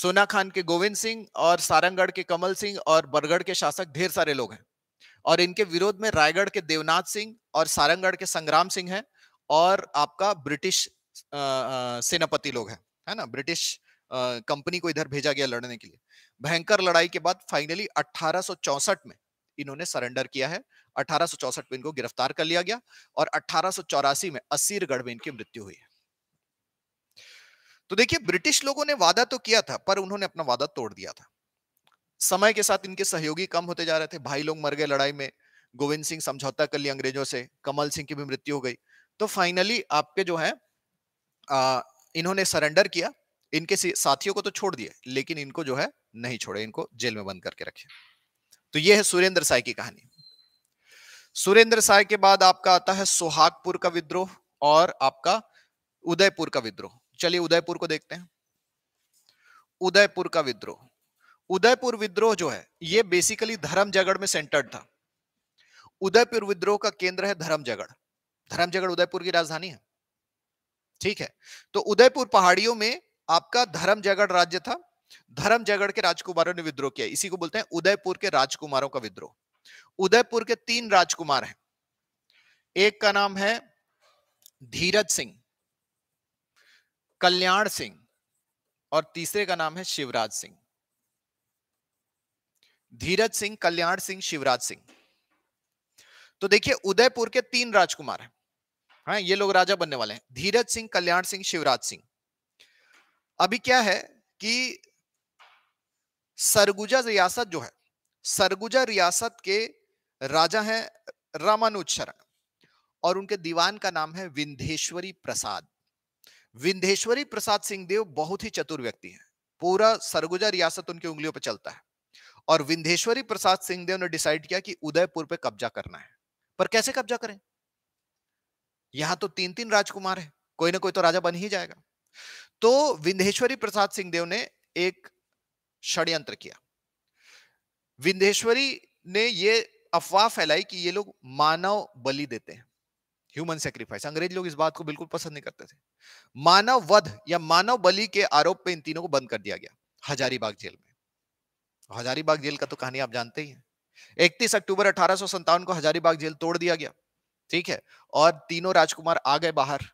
सोना खान के गोविंद सिंह और सारंगढ़ के कमल सिंह और बरगढ़ के शासक ढेर सारे लोग हैं और इनके विरोध में रायगढ़ के देवनाथ सिंह और सारंगढ़ के संग्राम सिंह हैं और आपका ब्रिटिश सेनापति लोग हैं है ना ब्रिटिश कंपनी को इधर भेजा गया लड़ने के लिए भयंकर लड़ाई के बाद फाइनली अठारह में इन्होंने सरेंडर किया है अठारह में इनको गिरफ्तार कर लिया गया और अठारह में असीरगढ़ में इनकी मृत्यु हुई है तो देखिए ब्रिटिश लोगों ने वादा तो किया था पर उन्होंने अपना वादा तोड़ दिया था समय के साथ इनके सहयोगी कम होते जा रहे थे भाई लोग मर गए लड़ाई में गोविंद सिंह समझौता कर लिया अंग्रेजों से कमल सिंह की भी मृत्यु हो गई तो फाइनली आपके जो है आ, इन्होंने सरेंडर किया इनके साथियों को तो छोड़ दिए लेकिन इनको जो है नहीं छोड़े इनको जेल में बंद करके रखे तो ये है सुरेंद्र साय की कहानी सुरेंद्र साय के बाद आपका आता है सुहागपुर का विद्रोह और आपका उदयपुर का विद्रोह चलिए उदयपुर को देखते हैं उदयपुर का विद्रोह उदयपुर विद्रोह जो है ये बेसिकली धर्म धर्मजगढ़ में सेंटर्ड था उदयपुर विद्रोह का केंद्र है धर्म धर्मजगढ़ उदयपुर की राजधानी है ठीक है तो उदयपुर पहाड़ियों में आपका धर्म जयगढ़ राज्य था धर्म जयगढ़ के राजकुमारों ने विद्रोह किया इसी को बोलते हैं उदयपुर के राजकुमारों का विद्रोह उदयपुर के तीन राजकुमार हैं एक का नाम है धीरज सिंह कल्याण सिंह और तीसरे का नाम है शिवराज सिंह धीरज सिंह कल्याण सिंह शिवराज सिंह तो देखिए उदयपुर के तीन राजकुमार हैं हाँ ये लोग राजा बनने वाले हैं धीरज सिंह कल्याण सिंह शिवराज सिंह अभी क्या है कि सरगुजा रियासत जो है सरगुजा रियासत के राजा हैं रामानुज शरण और उनके दीवान का नाम है विंधेश्वरी प्रसाद विंधेश्वरी प्रसाद सिंहदेव बहुत ही चतुर व्यक्ति हैं पूरा सरगुजा रियासत उनकी उंगलियों पर चलता है और विंधेश्वरी प्रसाद सिंहदेव ने डिसाइड किया कि उदयपुर पे कब्जा करना है पर कैसे कब्जा करें यहां तो तीन तीन राजकुमार है कोई ना कोई तो राजा बन ही जाएगा तो विंधेश्वरी प्रसाद सिंहदेव ने एक षड्यंत्र किया विंधेश्वरी ने ये अफवाह फैलाई कि ये लोग मानव बलि देते हैं ह्यूमन सेक्रीफाइस अंग्रेज लोग इस बात को बिल्कुल पसंद नहीं करते थे मानव वध या मानव बलि के आरोप पे इन तीनों को बंद कर दिया गया हजारीबाग जेल में हजारीबाग जेल का तो कहानी आप जानते ही हैं 31 अक्टूबर अठारह को हजारीबाग जेल तोड़ दिया गया ठीक है और तीनों राजकुमार आ गए बाहर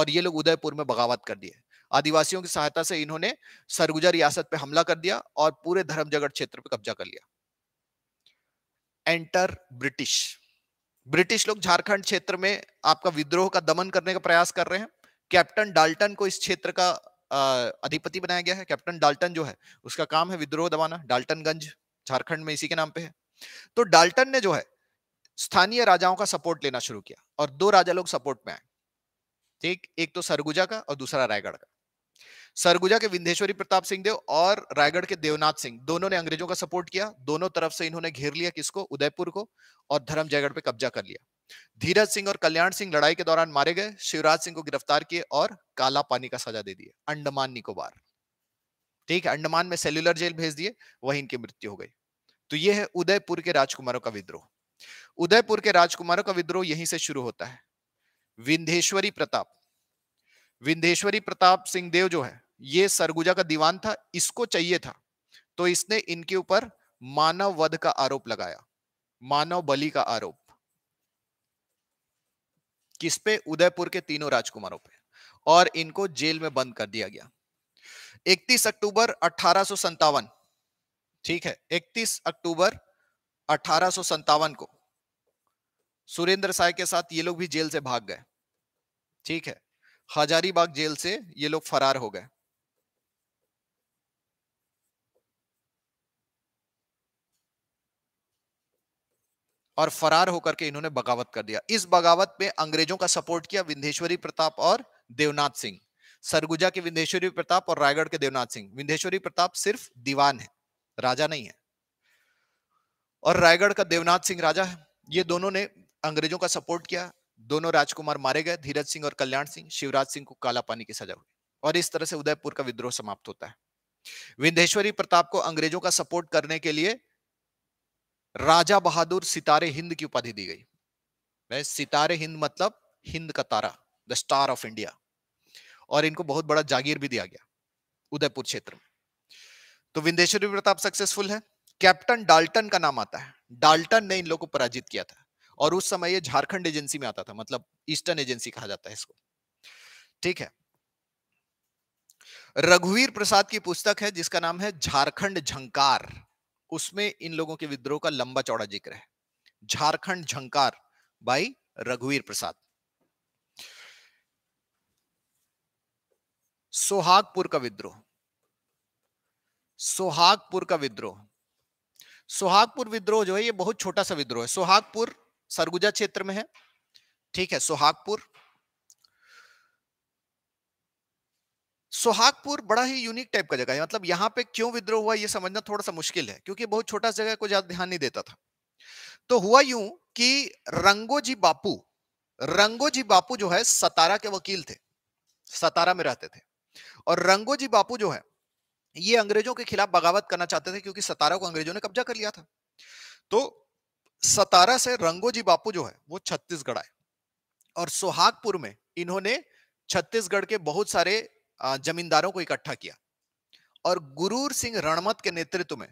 और ये लोग उदयपुर में बगावत कर दिए आदिवासियों की सहायता से इन्होंने सरगुजा रियासत पे हमला कर दिया और पूरे धर्मजगढ़ क्षेत्र पे कब्जा कर लिया एंटर ब्रिटिश ब्रिटिश लोग झारखंड क्षेत्र में आपका विद्रोह का दमन करने का प्रयास कर रहे हैं कैप्टन डाल्टन को इस क्षेत्र का अधिपति बनाया गया है कैप्टन डाल्टन जो है उसका काम है विद्रोह दबाना डाल्टनगंज झारखंड में इसी के नाम पे है तो डाल्टन ने जो है स्थानीय राजाओं का सपोर्ट लेना शुरू किया और दो राजा लोग सपोर्ट में आए ठीक एक तो सरगुजा का और दूसरा रायगढ़ का सरगुजा के विंधेश्वरी प्रताप सिंह देव और रायगढ़ के देवनाथ सिंह दोनों ने अंग्रेजों का सपोर्ट किया दोनों तरफ से इन्होंने घेर लिया किसको उदयपुर को और धर्म जयगढ़ पे कब्जा कर लिया धीरज सिंह और कल्याण सिंह लड़ाई के दौरान मारे गए शिवराज सिंह को गिरफ्तार किए और काला पानी का सजा दे दिए अंडमान निकोबार ठीक है अंडमान में सेल्युलर जेल भेज दिए वहीं इनकी मृत्यु हो गई तो ये है उदयपुर के राजकुमारों का विद्रोह उदयपुर के राजकुमारों का विद्रोह यहीं से शुरू होता है विंधेश्वरी प्रताप विंधेश्वरी प्रताप सिंह देव जो है ये सरगुजा का दीवान था इसको चाहिए था तो इसने इनके ऊपर मानव वध का आरोप लगाया मानव बलि का आरोप किस पे उदयपुर के तीनों राजकुमारों पे और इनको जेल में बंद कर दिया गया 31 अक्टूबर अठारह ठीक है 31 अक्टूबर अठारह को सुरेंद्र साय के साथ ये लोग भी जेल से भाग गए ठीक है हजारीबाग जेल से ये लोग फरार हो गए और फरार होकर के इन्होंने बगावत कर दिया इस बगावत पे अंग्रेजों का सपोर्ट किया विंधेश्वरी प्रताप और देवनाथ सिंह सरगुजा के विंधेश्वरी प्रताप और रायगढ़ के देवनाथ सिंह विंधेश्वरी प्रताप सिर्फ दीवान है राजा नहीं है और रायगढ़ का देवनाथ सिंह राजा है ये दोनों ने अंग्रेजों का सपोर्ट किया दोनों राजकुमार मारे गए धीरज सिंह और कल्याण सिंह शिवराज सिंह को काला पानी की सजा हुई और इस तरह से उदयपुर का विद्रोह समाप्त होता है विंधेश्वरी प्रताप को अंग्रेजों का सपोर्ट करने के लिए राजा बहादुर सितारे हिंद की उपाधि दी गई सितारे हिंद मतलब हिंद का तारा द स्टार ऑफ इंडिया और इनको बहुत बड़ा जागीर भी दिया गया उदयपुर क्षेत्र में तो विंधेश्वरी प्रताप सक्सेसफुल है कैप्टन डाल्टन का नाम आता है डाल्टन ने इन लोगों को पराजित किया था और उस समय ये झारखंड एजेंसी में आता था मतलब ईस्टर्न एजेंसी कहा जाता है इसको ठीक है रघुवीर प्रसाद की पुस्तक है जिसका नाम है झारखंड झंकार उसमें इन लोगों के विद्रोह का लंबा चौड़ा जिक्र है झारखंड झंकार बाई रघुवीर प्रसाद सोहागपुर का विद्रोह सोहागपुर का विद्रोह सोहागपुर विद्रोह जो है ये बहुत छोटा सा विद्रोह है सोहागपुर सरगुजा क्षेत्र में है ठीक है सोहागपुर सोहागपुर बड़ा ही यूनिक टाइप का जगह है मतलब यहां पे क्यों विद्रोह हुआ ये समझना थोड़ा सा मुश्किल है क्योंकि बहुत छोटा जगह को ज्यादा ध्यान नहीं देता था तो हुआ यूं कि रंगोजी बापू रंगोजी बापू जो है सतारा के वकील थे सतारा में रहते थे और रंगोजी बापू जो है ये अंग्रेजों के खिलाफ बगावत करना चाहते थे क्योंकि सतारा को अंग्रेजों ने कब्जा कर लिया था तो सतारा से रंगोजी बापू जो है वो छत्तीसगढ़ आए और सोहागपुर में इन्होंने छत्तीसगढ़ के बहुत सारे जमींदारों को इकट्ठा किया और गुरूर सिंह रणमत के नेतृत्व में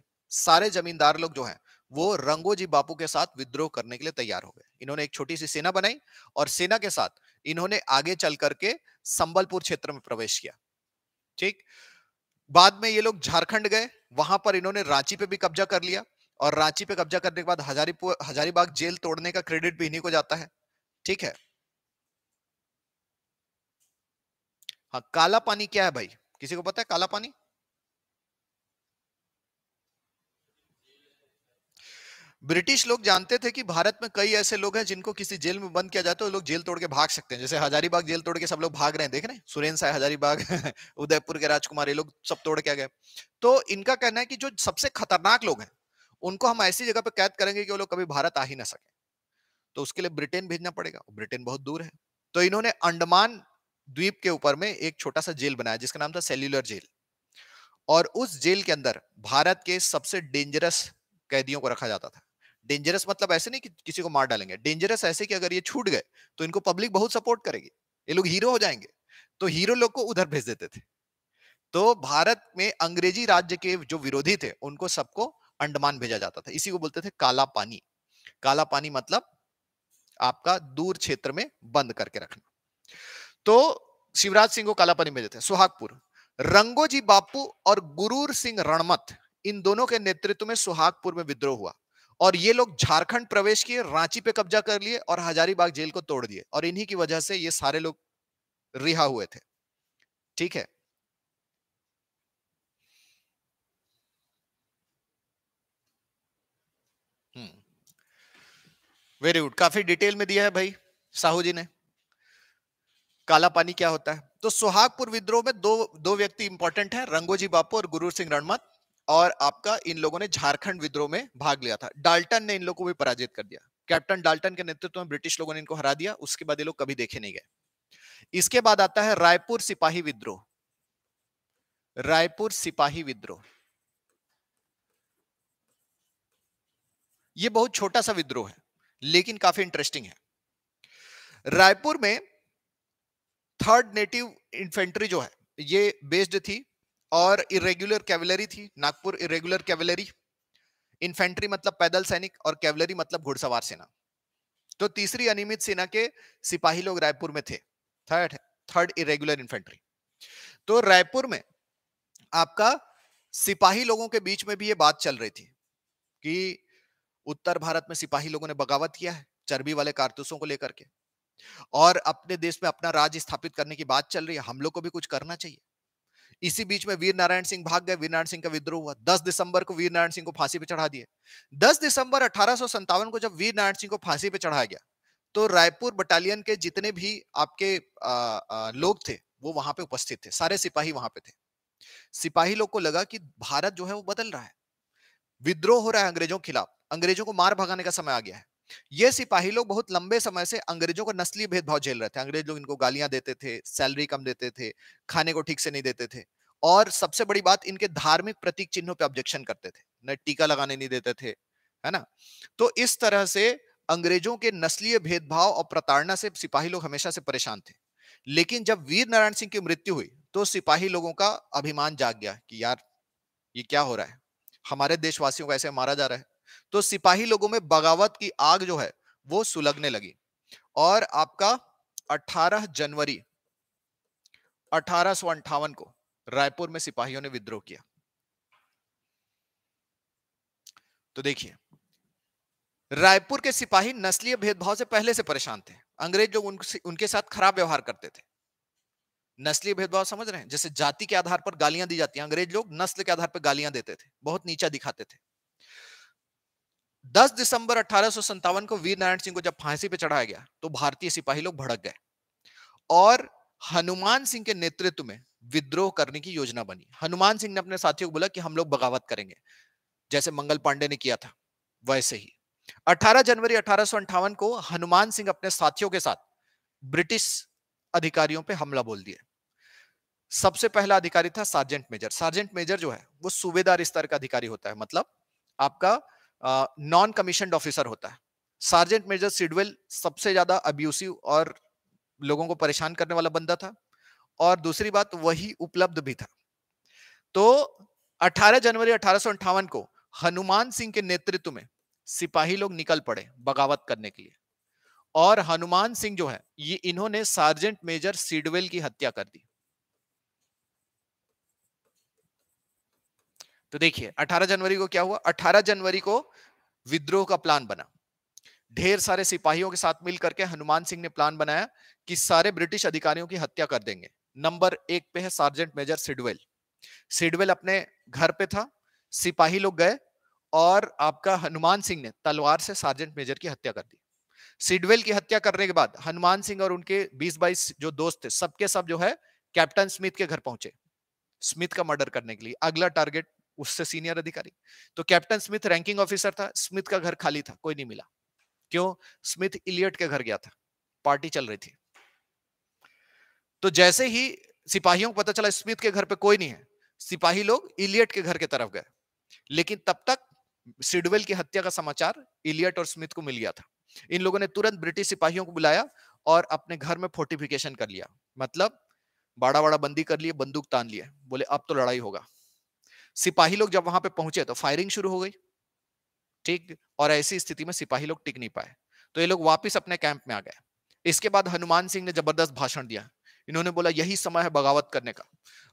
सारे जमींदार लोग जो हैं वो रंगोजी बापू के साथ विद्रोह करने के लिए तैयार हो गए इन्होंने एक छोटी सी सेना बनाई और सेना के साथ इन्होंने आगे चल करके संबलपुर क्षेत्र में प्रवेश किया ठीक बाद में ये लोग झारखंड गए वहां पर इन्होंने रांची पे भी कब्जा कर लिया और रांची पे कब्जा करने के बाद हजारी हजारीबाग जेल तोड़ने का क्रेडिट भी इन्हीं को जाता है ठीक है हाँ काला पानी क्या है भाई किसी को पता है काला पानी ब्रिटिश लोग जानते थे कि भारत में कई ऐसे लोग हैं जिनको किसी जेल में बंद किया जाता है लोग जेल तोड़ के भाग सकते हैं जैसे हजारीबाग जेल तोड़ के सब लोग भाग रहे हैं देख रहे हैं सुरेंद्र साय हजारीबाग उदयपुर के राजकुमार ये लोग सब तोड़ के आ गए तो इनका कहना है कि जो सबसे खतरनाक लोग हैं उनको हम ऐसी जगह पे कैद करेंगे कि वो लोग कभी भारत आ ही ना सके तो उसके लिए ब्रिटेन भेजना पड़ेगा ब्रिटेन बहुत दूर है तो इन्होंने अंडमान द्वीप के ऊपर में एक छोटा सा जेल बनाया जिसका नाम था सेल्यूलर जेल और उस जेल के अंदर भारत के सबसे डेंजरस कैदियों को रखा जाता था डेंजरस मतलब ऐसे नहीं कि किसी को मार डालेंगे डेंजरस ऐसे कि अगर ये छूट गए तो इनको पब्लिक बहुत सपोर्ट करेगी ये लोग हीरो हो जाएंगे तो हीरो लोग को उधर भेज देते थे तो भारत में अंग्रेजी राज्य के जो विरोधी थे उनको सबको अंडमान भेजा जाता था इसी को बोलते थे काला पानी काला पानी मतलब आपका दूर क्षेत्र में बंद करके रखना तो शिवराज सिंह को काला पानी भेजे थे सुहागपुर रंगोजी बापू और गुरूर सिंह रणमत इन दोनों के नेतृत्व में सुहागपुर में विद्रोह हुआ और ये लोग झारखंड प्रवेश किए रांची पे कब्जा कर लिए और हजारीबाग जेल को तोड़ दिए और इन्हीं की वजह से ये सारे लोग रिहा हुए थे ठीक है वेरी गुड काफी डिटेल में दिया है भाई साहू जी ने काला पानी क्या होता है तो सुहागपुर विद्रोह में दो दो व्यक्ति इंपॉर्टेंट है रंगोजी बापू और गुरु सिंह रणमत और आपका इन लोगों ने झारखंड विद्रोह में भाग लिया था डाल्टन ने इन लोगों को भी पराजित कर दिया कैप्टन डाल्टन के नेतृत्व में ब्रिटिश लोगों ने इनको हरा दिया उसके बाद ये लोग कभी देखे नहीं गए इसके बाद आता है रायपुर सिपाही विद्रोह रायपुर सिपाही विद्रोह ये बहुत छोटा सा विद्रोह है लेकिन काफी इंटरेस्टिंग है रायपुर में थर्ड नेटिव इन्फेंट्री जो है ये बेस्ड थी और इरेगुलर कैवलरी थी नागपुर इरेगुलर कैवलरी इन्फेंट्री मतलब पैदल सैनिक और कैवलरी मतलब घुड़सवार सेना तो तीसरी अनियमित सेना के सिपाही लोग रायपुर में थे थर्ड थर्ड इरेगुलर इन्फेंट्री तो रायपुर में आपका सिपाही लोगों के बीच में भी ये बात चल रही थी कि उत्तर भारत में सिपाही लोगों ने बगावत किया है चर्बी वाले कारतूसों को लेकर के और अपने देश में अपना राज स्थापित करने की बात चल रही है हम लोग को भी कुछ करना चाहिए इसी बीच में वीर नारायण सिंह भाग गए वीर नारायण सिंह का विद्रोह हुआ 10 दिसंबर को वीर नारायण सिंह को फांसी पे चढ़ा दिए 10 दिसंबर अठारह को जब वीर नारायण सिंह को फांसी पे चढ़ाया गया तो रायपुर बटालियन के जितने भी आपके आ, आ, लोग थे वो वहां पे उपस्थित थे सारे सिपाही वहां पे थे सिपाही लोग को लगा कि भारत जो है वो बदल रहा है विद्रोह हो रहा है अंग्रेजों के खिलाफ अंग्रेजों को मार भगाने का समय आ गया है ये सिपाही लोग बहुत लंबे समय से अंग्रेजों का नस्ली भेदभाव झेल रहे थे अंग्रेज लोग इनको गालियां देते थे सैलरी कम देते थे खाने को ठीक से नहीं देते थे और सबसे बड़ी बात इनके धार्मिक प्रतीक चिन्हों पर ऑब्जेक्शन करते थे न टीका लगाने नहीं देते थे है ना तो इस तरह से अंग्रेजों के नस्लीय भेदभाव और प्रताड़ना से सिपाही लोग हमेशा से परेशान थे लेकिन जब वीर नारायण सिंह की मृत्यु हुई तो सिपाही लोगों का अभिमान जाग गया कि यार ये क्या हो रहा है हमारे देशवासियों को ऐसे मारा जा रहा है तो सिपाही लोगों में बगावत की आग जो है वो सुलगने लगी और आपका 18 जनवरी अठारह को रायपुर में सिपाहियों ने विद्रोह किया तो देखिए रायपुर के सिपाही नस्लीय भेदभाव से पहले से परेशान थे अंग्रेज जो उनके साथ खराब व्यवहार करते थे नस्लीय भेदभाव समझ रहे हैं जैसे जाति के आधार पर गालियां दी जाती हैं अंग्रेज लोग नस्ल के आधार पर गालियां देते थे बहुत नीचा दिखाते थे 10 दिसंबर अठारह को वीर नारायण सिंह को जब फांसी पे चढ़ाया गया तो भारतीय सिपाही लोग भड़क गए और हनुमान सिंह के नेतृत्व में विद्रोह करने की योजना बनी हनुमान सिंह ने अपने साथियों को बोला कि हम लोग बगावत करेंगे जैसे मंगल पांडे ने किया था वैसे ही 18 जनवरी अठारह को हनुमान सिंह अपने साथियों के साथ ब्रिटिश अधिकारियों पर हमला बोल दिया सबसे पहला अधिकारी था सार्जेंट मेजर सार्जेंट मेजर जो है वो सूबेदार स्तर का अधिकारी होता है मतलब आपका नॉन कमीशन ऑफिसर होता है सार्जेंट मेजर सिडवेल सबसे ज्यादा अब्यूसिव और लोगों को परेशान करने वाला बंदा था और दूसरी बात वही उपलब्ध भी था तो 18 जनवरी अठारह को हनुमान सिंह के नेतृत्व में सिपाही लोग निकल पड़े बगावत करने के लिए और हनुमान सिंह जो है ये इन्होंने सार्जेंट मेजर सिडवेल की हत्या कर दी तो देखिए 18 जनवरी को क्या हुआ 18 जनवरी को विद्रोह का प्लान बना ढेर सारे सिपाहियों के साथ मिल करके हनुमान सिंह ने प्लान बनाया कि सारे ब्रिटिश अधिकारियों की हत्या कर देंगे नंबर एक पे है सार्जेंट मेजर सिडवेल सिडवेल अपने घर पे था सिपाही लोग गए और आपका हनुमान सिंह ने तलवार से सार्जेंट मेजर की हत्या कर दी सिडवेल की हत्या करने के बाद हनुमान सिंह और उनके बीस बाईस जो दोस्त थे सबके सब जो है कैप्टन स्मिथ के घर पहुंचे स्मिथ का मर्डर करने के लिए अगला टारगेट उससे सीनियर अधिकारी तो कैप्टन स्मिथ रैंकिंग ऑफिसर था स्मिथ का घर खाली था कोई नहीं मिला क्यों स्मिथ इलियट के घर गया था पार्टी चल रही थी तो जैसे ही सिपाहियों को पता चला स्मिथ के घर पे कोई नहीं है सिपाही लोग इलियट के घर के तरफ गए लेकिन तब तक सिडवेल की हत्या का समाचार इलियट और स्मिथ को मिल गया था इन लोगों ने तुरंत ब्रिटिश सिपाहियों को बुलाया और अपने घर में फोर्टिफिकेशन कर लिया मतलब बाड़ा बाड़ा बंदी कर लिए बंदूक तान लिए बोले अब तो लड़ाई होगा सिपाही लोग जब वहां पे पहुंचे तो फायरिंग शुरू हो गई ठीक और ऐसी स्थिति में सिपाही लोग टिक नहीं पाए तो ये लोग वापस अपने कैंप में आ गए इसके बाद हनुमान सिंह ने जबरदस्त भाषण दिया इन्होंने बोला यही समय है बगावत करने का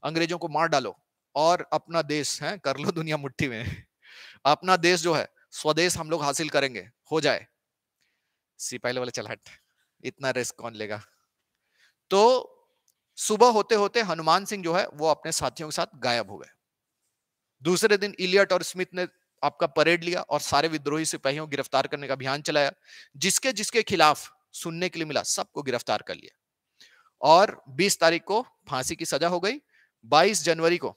अंग्रेजों को मार डालो और अपना देश है कर लो दुनिया मुट्ठी में अपना देश जो है स्वदेश हम लोग हासिल करेंगे हो जाए सिपाही वाले चल हट इतना रिस्क कौन लेगा तो सुबह होते होते हनुमान सिंह जो है वो अपने साथियों के साथ गायब हो गए दूसरे दिन इलियट और स्मिथ ने आपका परेड लिया और सारे विद्रोही सिपाहियों गिरफ्तार करने का अभियान चलाया जिसके जिसके खिलाफ सुनने के लिए मिला सबको गिरफ्तार कर लिया और 20 तारीख को फांसी की सजा हो गई 22 जनवरी को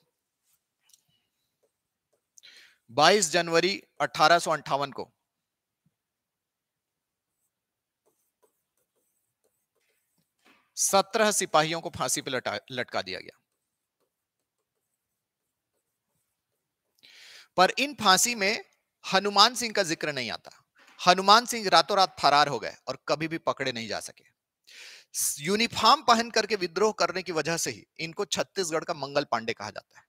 22 जनवरी अठारह को सत्रह सिपाहियों को फांसी पर लटका दिया गया पर इन फांसी में हनुमान सिंह का जिक्र नहीं आता हनुमान सिंह रातों रात फरार हो गए और कभी भी पकड़े नहीं जा सके यूनिफॉर्म पहन करके विद्रोह करने की वजह से ही इनको छत्तीसगढ़ का मंगल पांडे कहा जाता है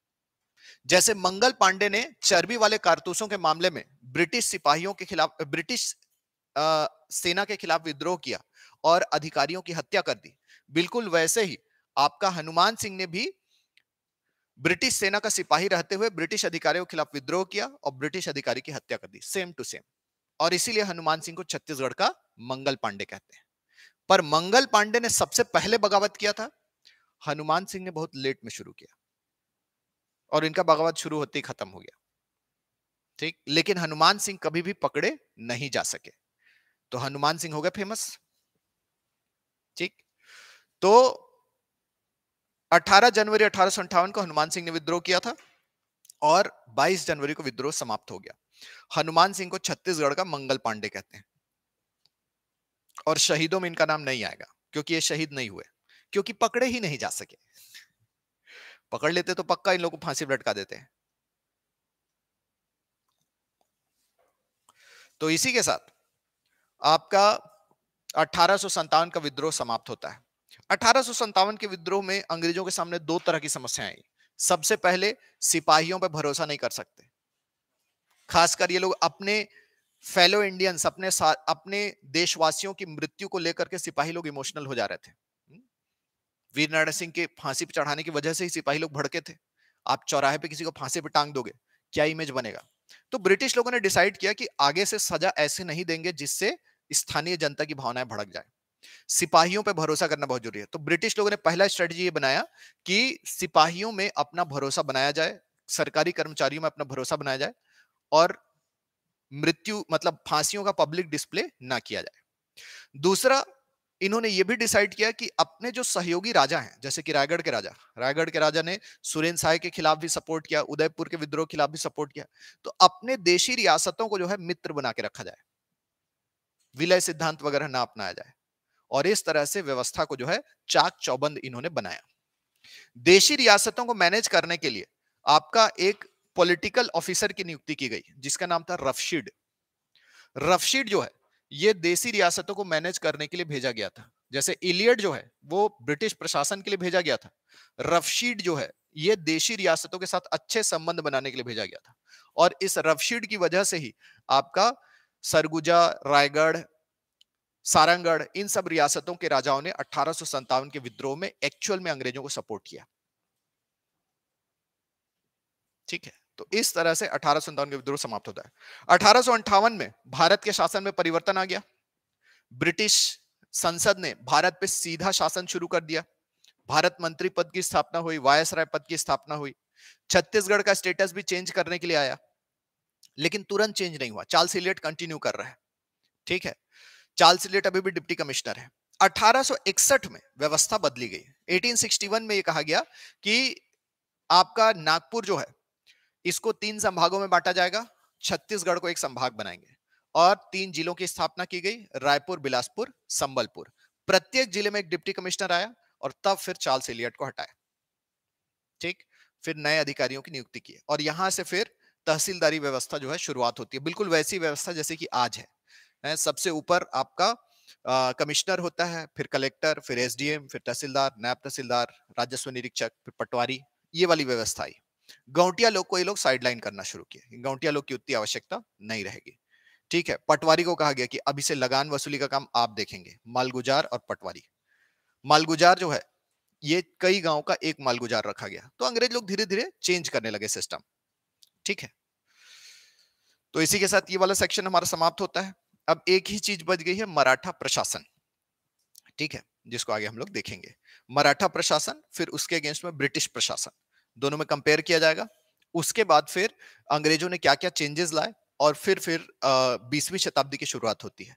जैसे मंगल पांडे ने चर्बी वाले कारतूसों के मामले में ब्रिटिश सिपाहियों के खिलाफ ब्रिटिश आ, सेना के खिलाफ विद्रोह किया और अधिकारियों की हत्या कर दी बिल्कुल वैसे ही आपका हनुमान सिंह ने भी ब्रिटिश सेना का सिपाही रहते हुए ब्रिटिश अधिकारियों के खिलाफ विद्रोह किया और ब्रिटिश अधिकारी की हत्या कर दी सेम टू सेम और इसीलिए हनुमान सिंह को छत्तीसगढ़ का मंगल पांडे कहते हैं पर मंगल पांडे ने सबसे पहले बगावत किया था हनुमान सिंह ने बहुत लेट में शुरू किया और इनका बगावत शुरू होते ही खत्म हो गया ठीक लेकिन हनुमान सिंह कभी भी पकड़े नहीं जा सके तो हनुमान सिंह हो गए फेमस ठीक तो 18 जनवरी अठारह को हनुमान सिंह ने विद्रोह किया था और 22 जनवरी को विद्रोह समाप्त हो गया हनुमान सिंह को छत्तीसगढ़ का मंगल पांडे कहते हैं और शहीदों में इनका नाम नहीं आएगा क्योंकि ये शहीद नहीं हुए क्योंकि पकड़े ही नहीं जा सके पकड़ लेते तो पक्का इन लोगों को फांसी लटका देते हैं तो इसी के साथ आपका अठारह का विद्रोह समाप्त होता है अठारह के विद्रोह में अंग्रेजों के सामने दो तरह की समस्या आई सबसे पहले सिपाहियों पर भरोसा नहीं कर सकते खासकर ये लोग अपने फेलो इंडियंस अपने अपने देशवासियों की मृत्यु को लेकर के सिपाही लोग इमोशनल हो जा रहे थे हम्म? वीर नारायण सिंह के फांसी पर चढ़ाने की वजह से ही सिपाही लोग भड़के थे आप चौराहे पे किसी को फांसी पे टांग दोगे क्या इमेज बनेगा तो ब्रिटिश लोगों ने डिसाइड किया कि आगे से सजा ऐसे नहीं देंगे जिससे स्थानीय जनता की भावनाएं भड़क जाए सिपाहियों पर भरोसा करना बहुत जरूरी है तो ब्रिटिश लोगों ने पहला स्ट्रेटजी ये बनाया कि सिपाहियों में अपना भरोसा बनाया जाए सरकारी कर्मचारियों में अपना भरोसा बनाया जाए और मृत्यु मतलब फांसियों का पब्लिक डिस्प्ले ना किया जाए दूसरा इन्होंने ये भी डिसाइड किया कि अपने जो सहयोगी राजा हैं जैसे कि रायगढ़ के राजा रायगढ़ के राजा ने सुरेंद्र साय के खिलाफ भी सपोर्ट किया उदयपुर के विद्रोह के खिलाफ भी सपोर्ट किया तो अपने देशी रियासतों को जो है मित्र बना के रखा जाए विलय सिद्धांत वगैरह ना अपनाया जाए और इस तरह से व्यवस्था को जो है चाक चौबंद इन्होंने बनाया देशी रियासतों को मैनेज करने के लिए आपका एक पॉलिटिकल ऑफिसर की नियुक्ति की गई जिसका नाम था रफशीड रफशीड जो है ये देशी रियासतों को मैनेज करने के लिए भेजा गया था जैसे इलियड जो है वो ब्रिटिश प्रशासन के लिए भेजा गया था रफशीड जो है ये देशी रियासतों के साथ अच्छे संबंध बनाने के लिए भेजा गया था और इस रफशीड की वजह से ही आपका सरगुजा रायगढ़ सारंगढ़ इन सब रियासतों के राजाओं ने अठारह के विद्रोह में एक्चुअल में अंग्रेजों को सपोर्ट किया ठीक है तो इस तरह से अठारह के विद्रोह समाप्त होता है अठारह में भारत के शासन में परिवर्तन आ गया ब्रिटिश संसद ने भारत पे सीधा शासन शुरू कर दिया भारत मंत्री पद की स्थापना हुई वायसराय पद की स्थापना हुई छत्तीसगढ़ का स्टेटस भी चेंज करने के लिए आया लेकिन तुरंत चेंज नहीं हुआ चार्ल्स इलियट कंटिन्यू कर रहा है ठीक है चार्ल्स इलियट अभी भी डिप्टी कमिश्नर है 1861 में व्यवस्था बदली गई 1861 में ये कहा गया कि आपका नागपुर जो है इसको तीन संभागों में बांटा जाएगा छत्तीसगढ़ को एक संभाग बनाएंगे और तीन जिलों की स्थापना की गई रायपुर बिलासपुर संबलपुर प्रत्येक जिले में एक डिप्टी कमिश्नर आया और तब फिर चार्ल्स इलियट को हटाया ठीक फिर नए अधिकारियों की नियुक्ति की और यहां से फिर तहसीलदारी व्यवस्था जो है शुरुआत होती है बिल्कुल वैसी व्यवस्था जैसे कि आज है सबसे ऊपर आपका कमिश्नर होता है फिर कलेक्टर फिर एसडीएम फिर तहसीलदार नायब तहसीलदार राजस्व निरीक्षक फिर पटवारी ये वाली व्यवस्था आई गौटिया लोग को ये लोग साइडलाइन करना शुरू किए गौटिया लोग की उतनी आवश्यकता नहीं रहेगी ठीक है पटवारी को कहा गया कि अभी से लगान वसूली का काम आप देखेंगे मालगुजार और पटवारी मालगुजार जो है ये कई गांव का एक मालगुजार रखा गया तो अंग्रेज लोग धीरे धीरे चेंज करने लगे सिस्टम ठीक है तो इसी के साथ ये वाला सेक्शन हमारा समाप्त होता है अब एक ही चीज बच गई है मराठा प्रशासन ठीक है जिसको आगे हम लोग देखेंगे मराठा प्रशासन फिर उसके अगेंस्ट में ब्रिटिश प्रशासन दोनों में कंपेयर किया जाएगा उसके बाद फिर अंग्रेजों ने क्या क्या चेंजेस लाए और फिर फिर बीसवीं शताब्दी की शुरुआत होती है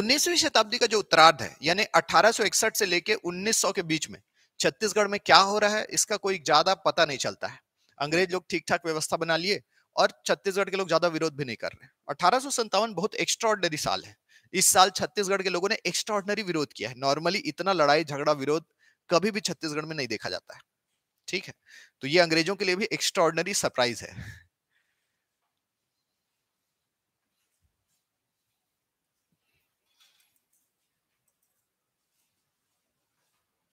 उन्नीसवीं शताब्दी का जो उत्तरार्ध है यानी 1861 से लेके 1900 के बीच में छत्तीसगढ़ में क्या हो रहा है इसका कोई ज्यादा पता नहीं चलता है अंग्रेज लोग ठीक ठाक व्यवस्था बना लिए और छत्तीसगढ़ के लोग ज्यादा विरोध भी नहीं कर रहे अठारह बहुत एक्स्ट्रॉर्डनरी साल है इस साल छत्तीसगढ़ के लोगों ने एक्स्ट्रॉर्डनरी विरोध किया है नॉर्मली इतना लड़ाई झगड़ा विरोध कभी भी छत्तीसगढ़ में नहीं देखा जाता है ठीक है तो ये अंग्रेजों के लिए भी एक्स्ट्रॉर्डनरी सरप्राइज है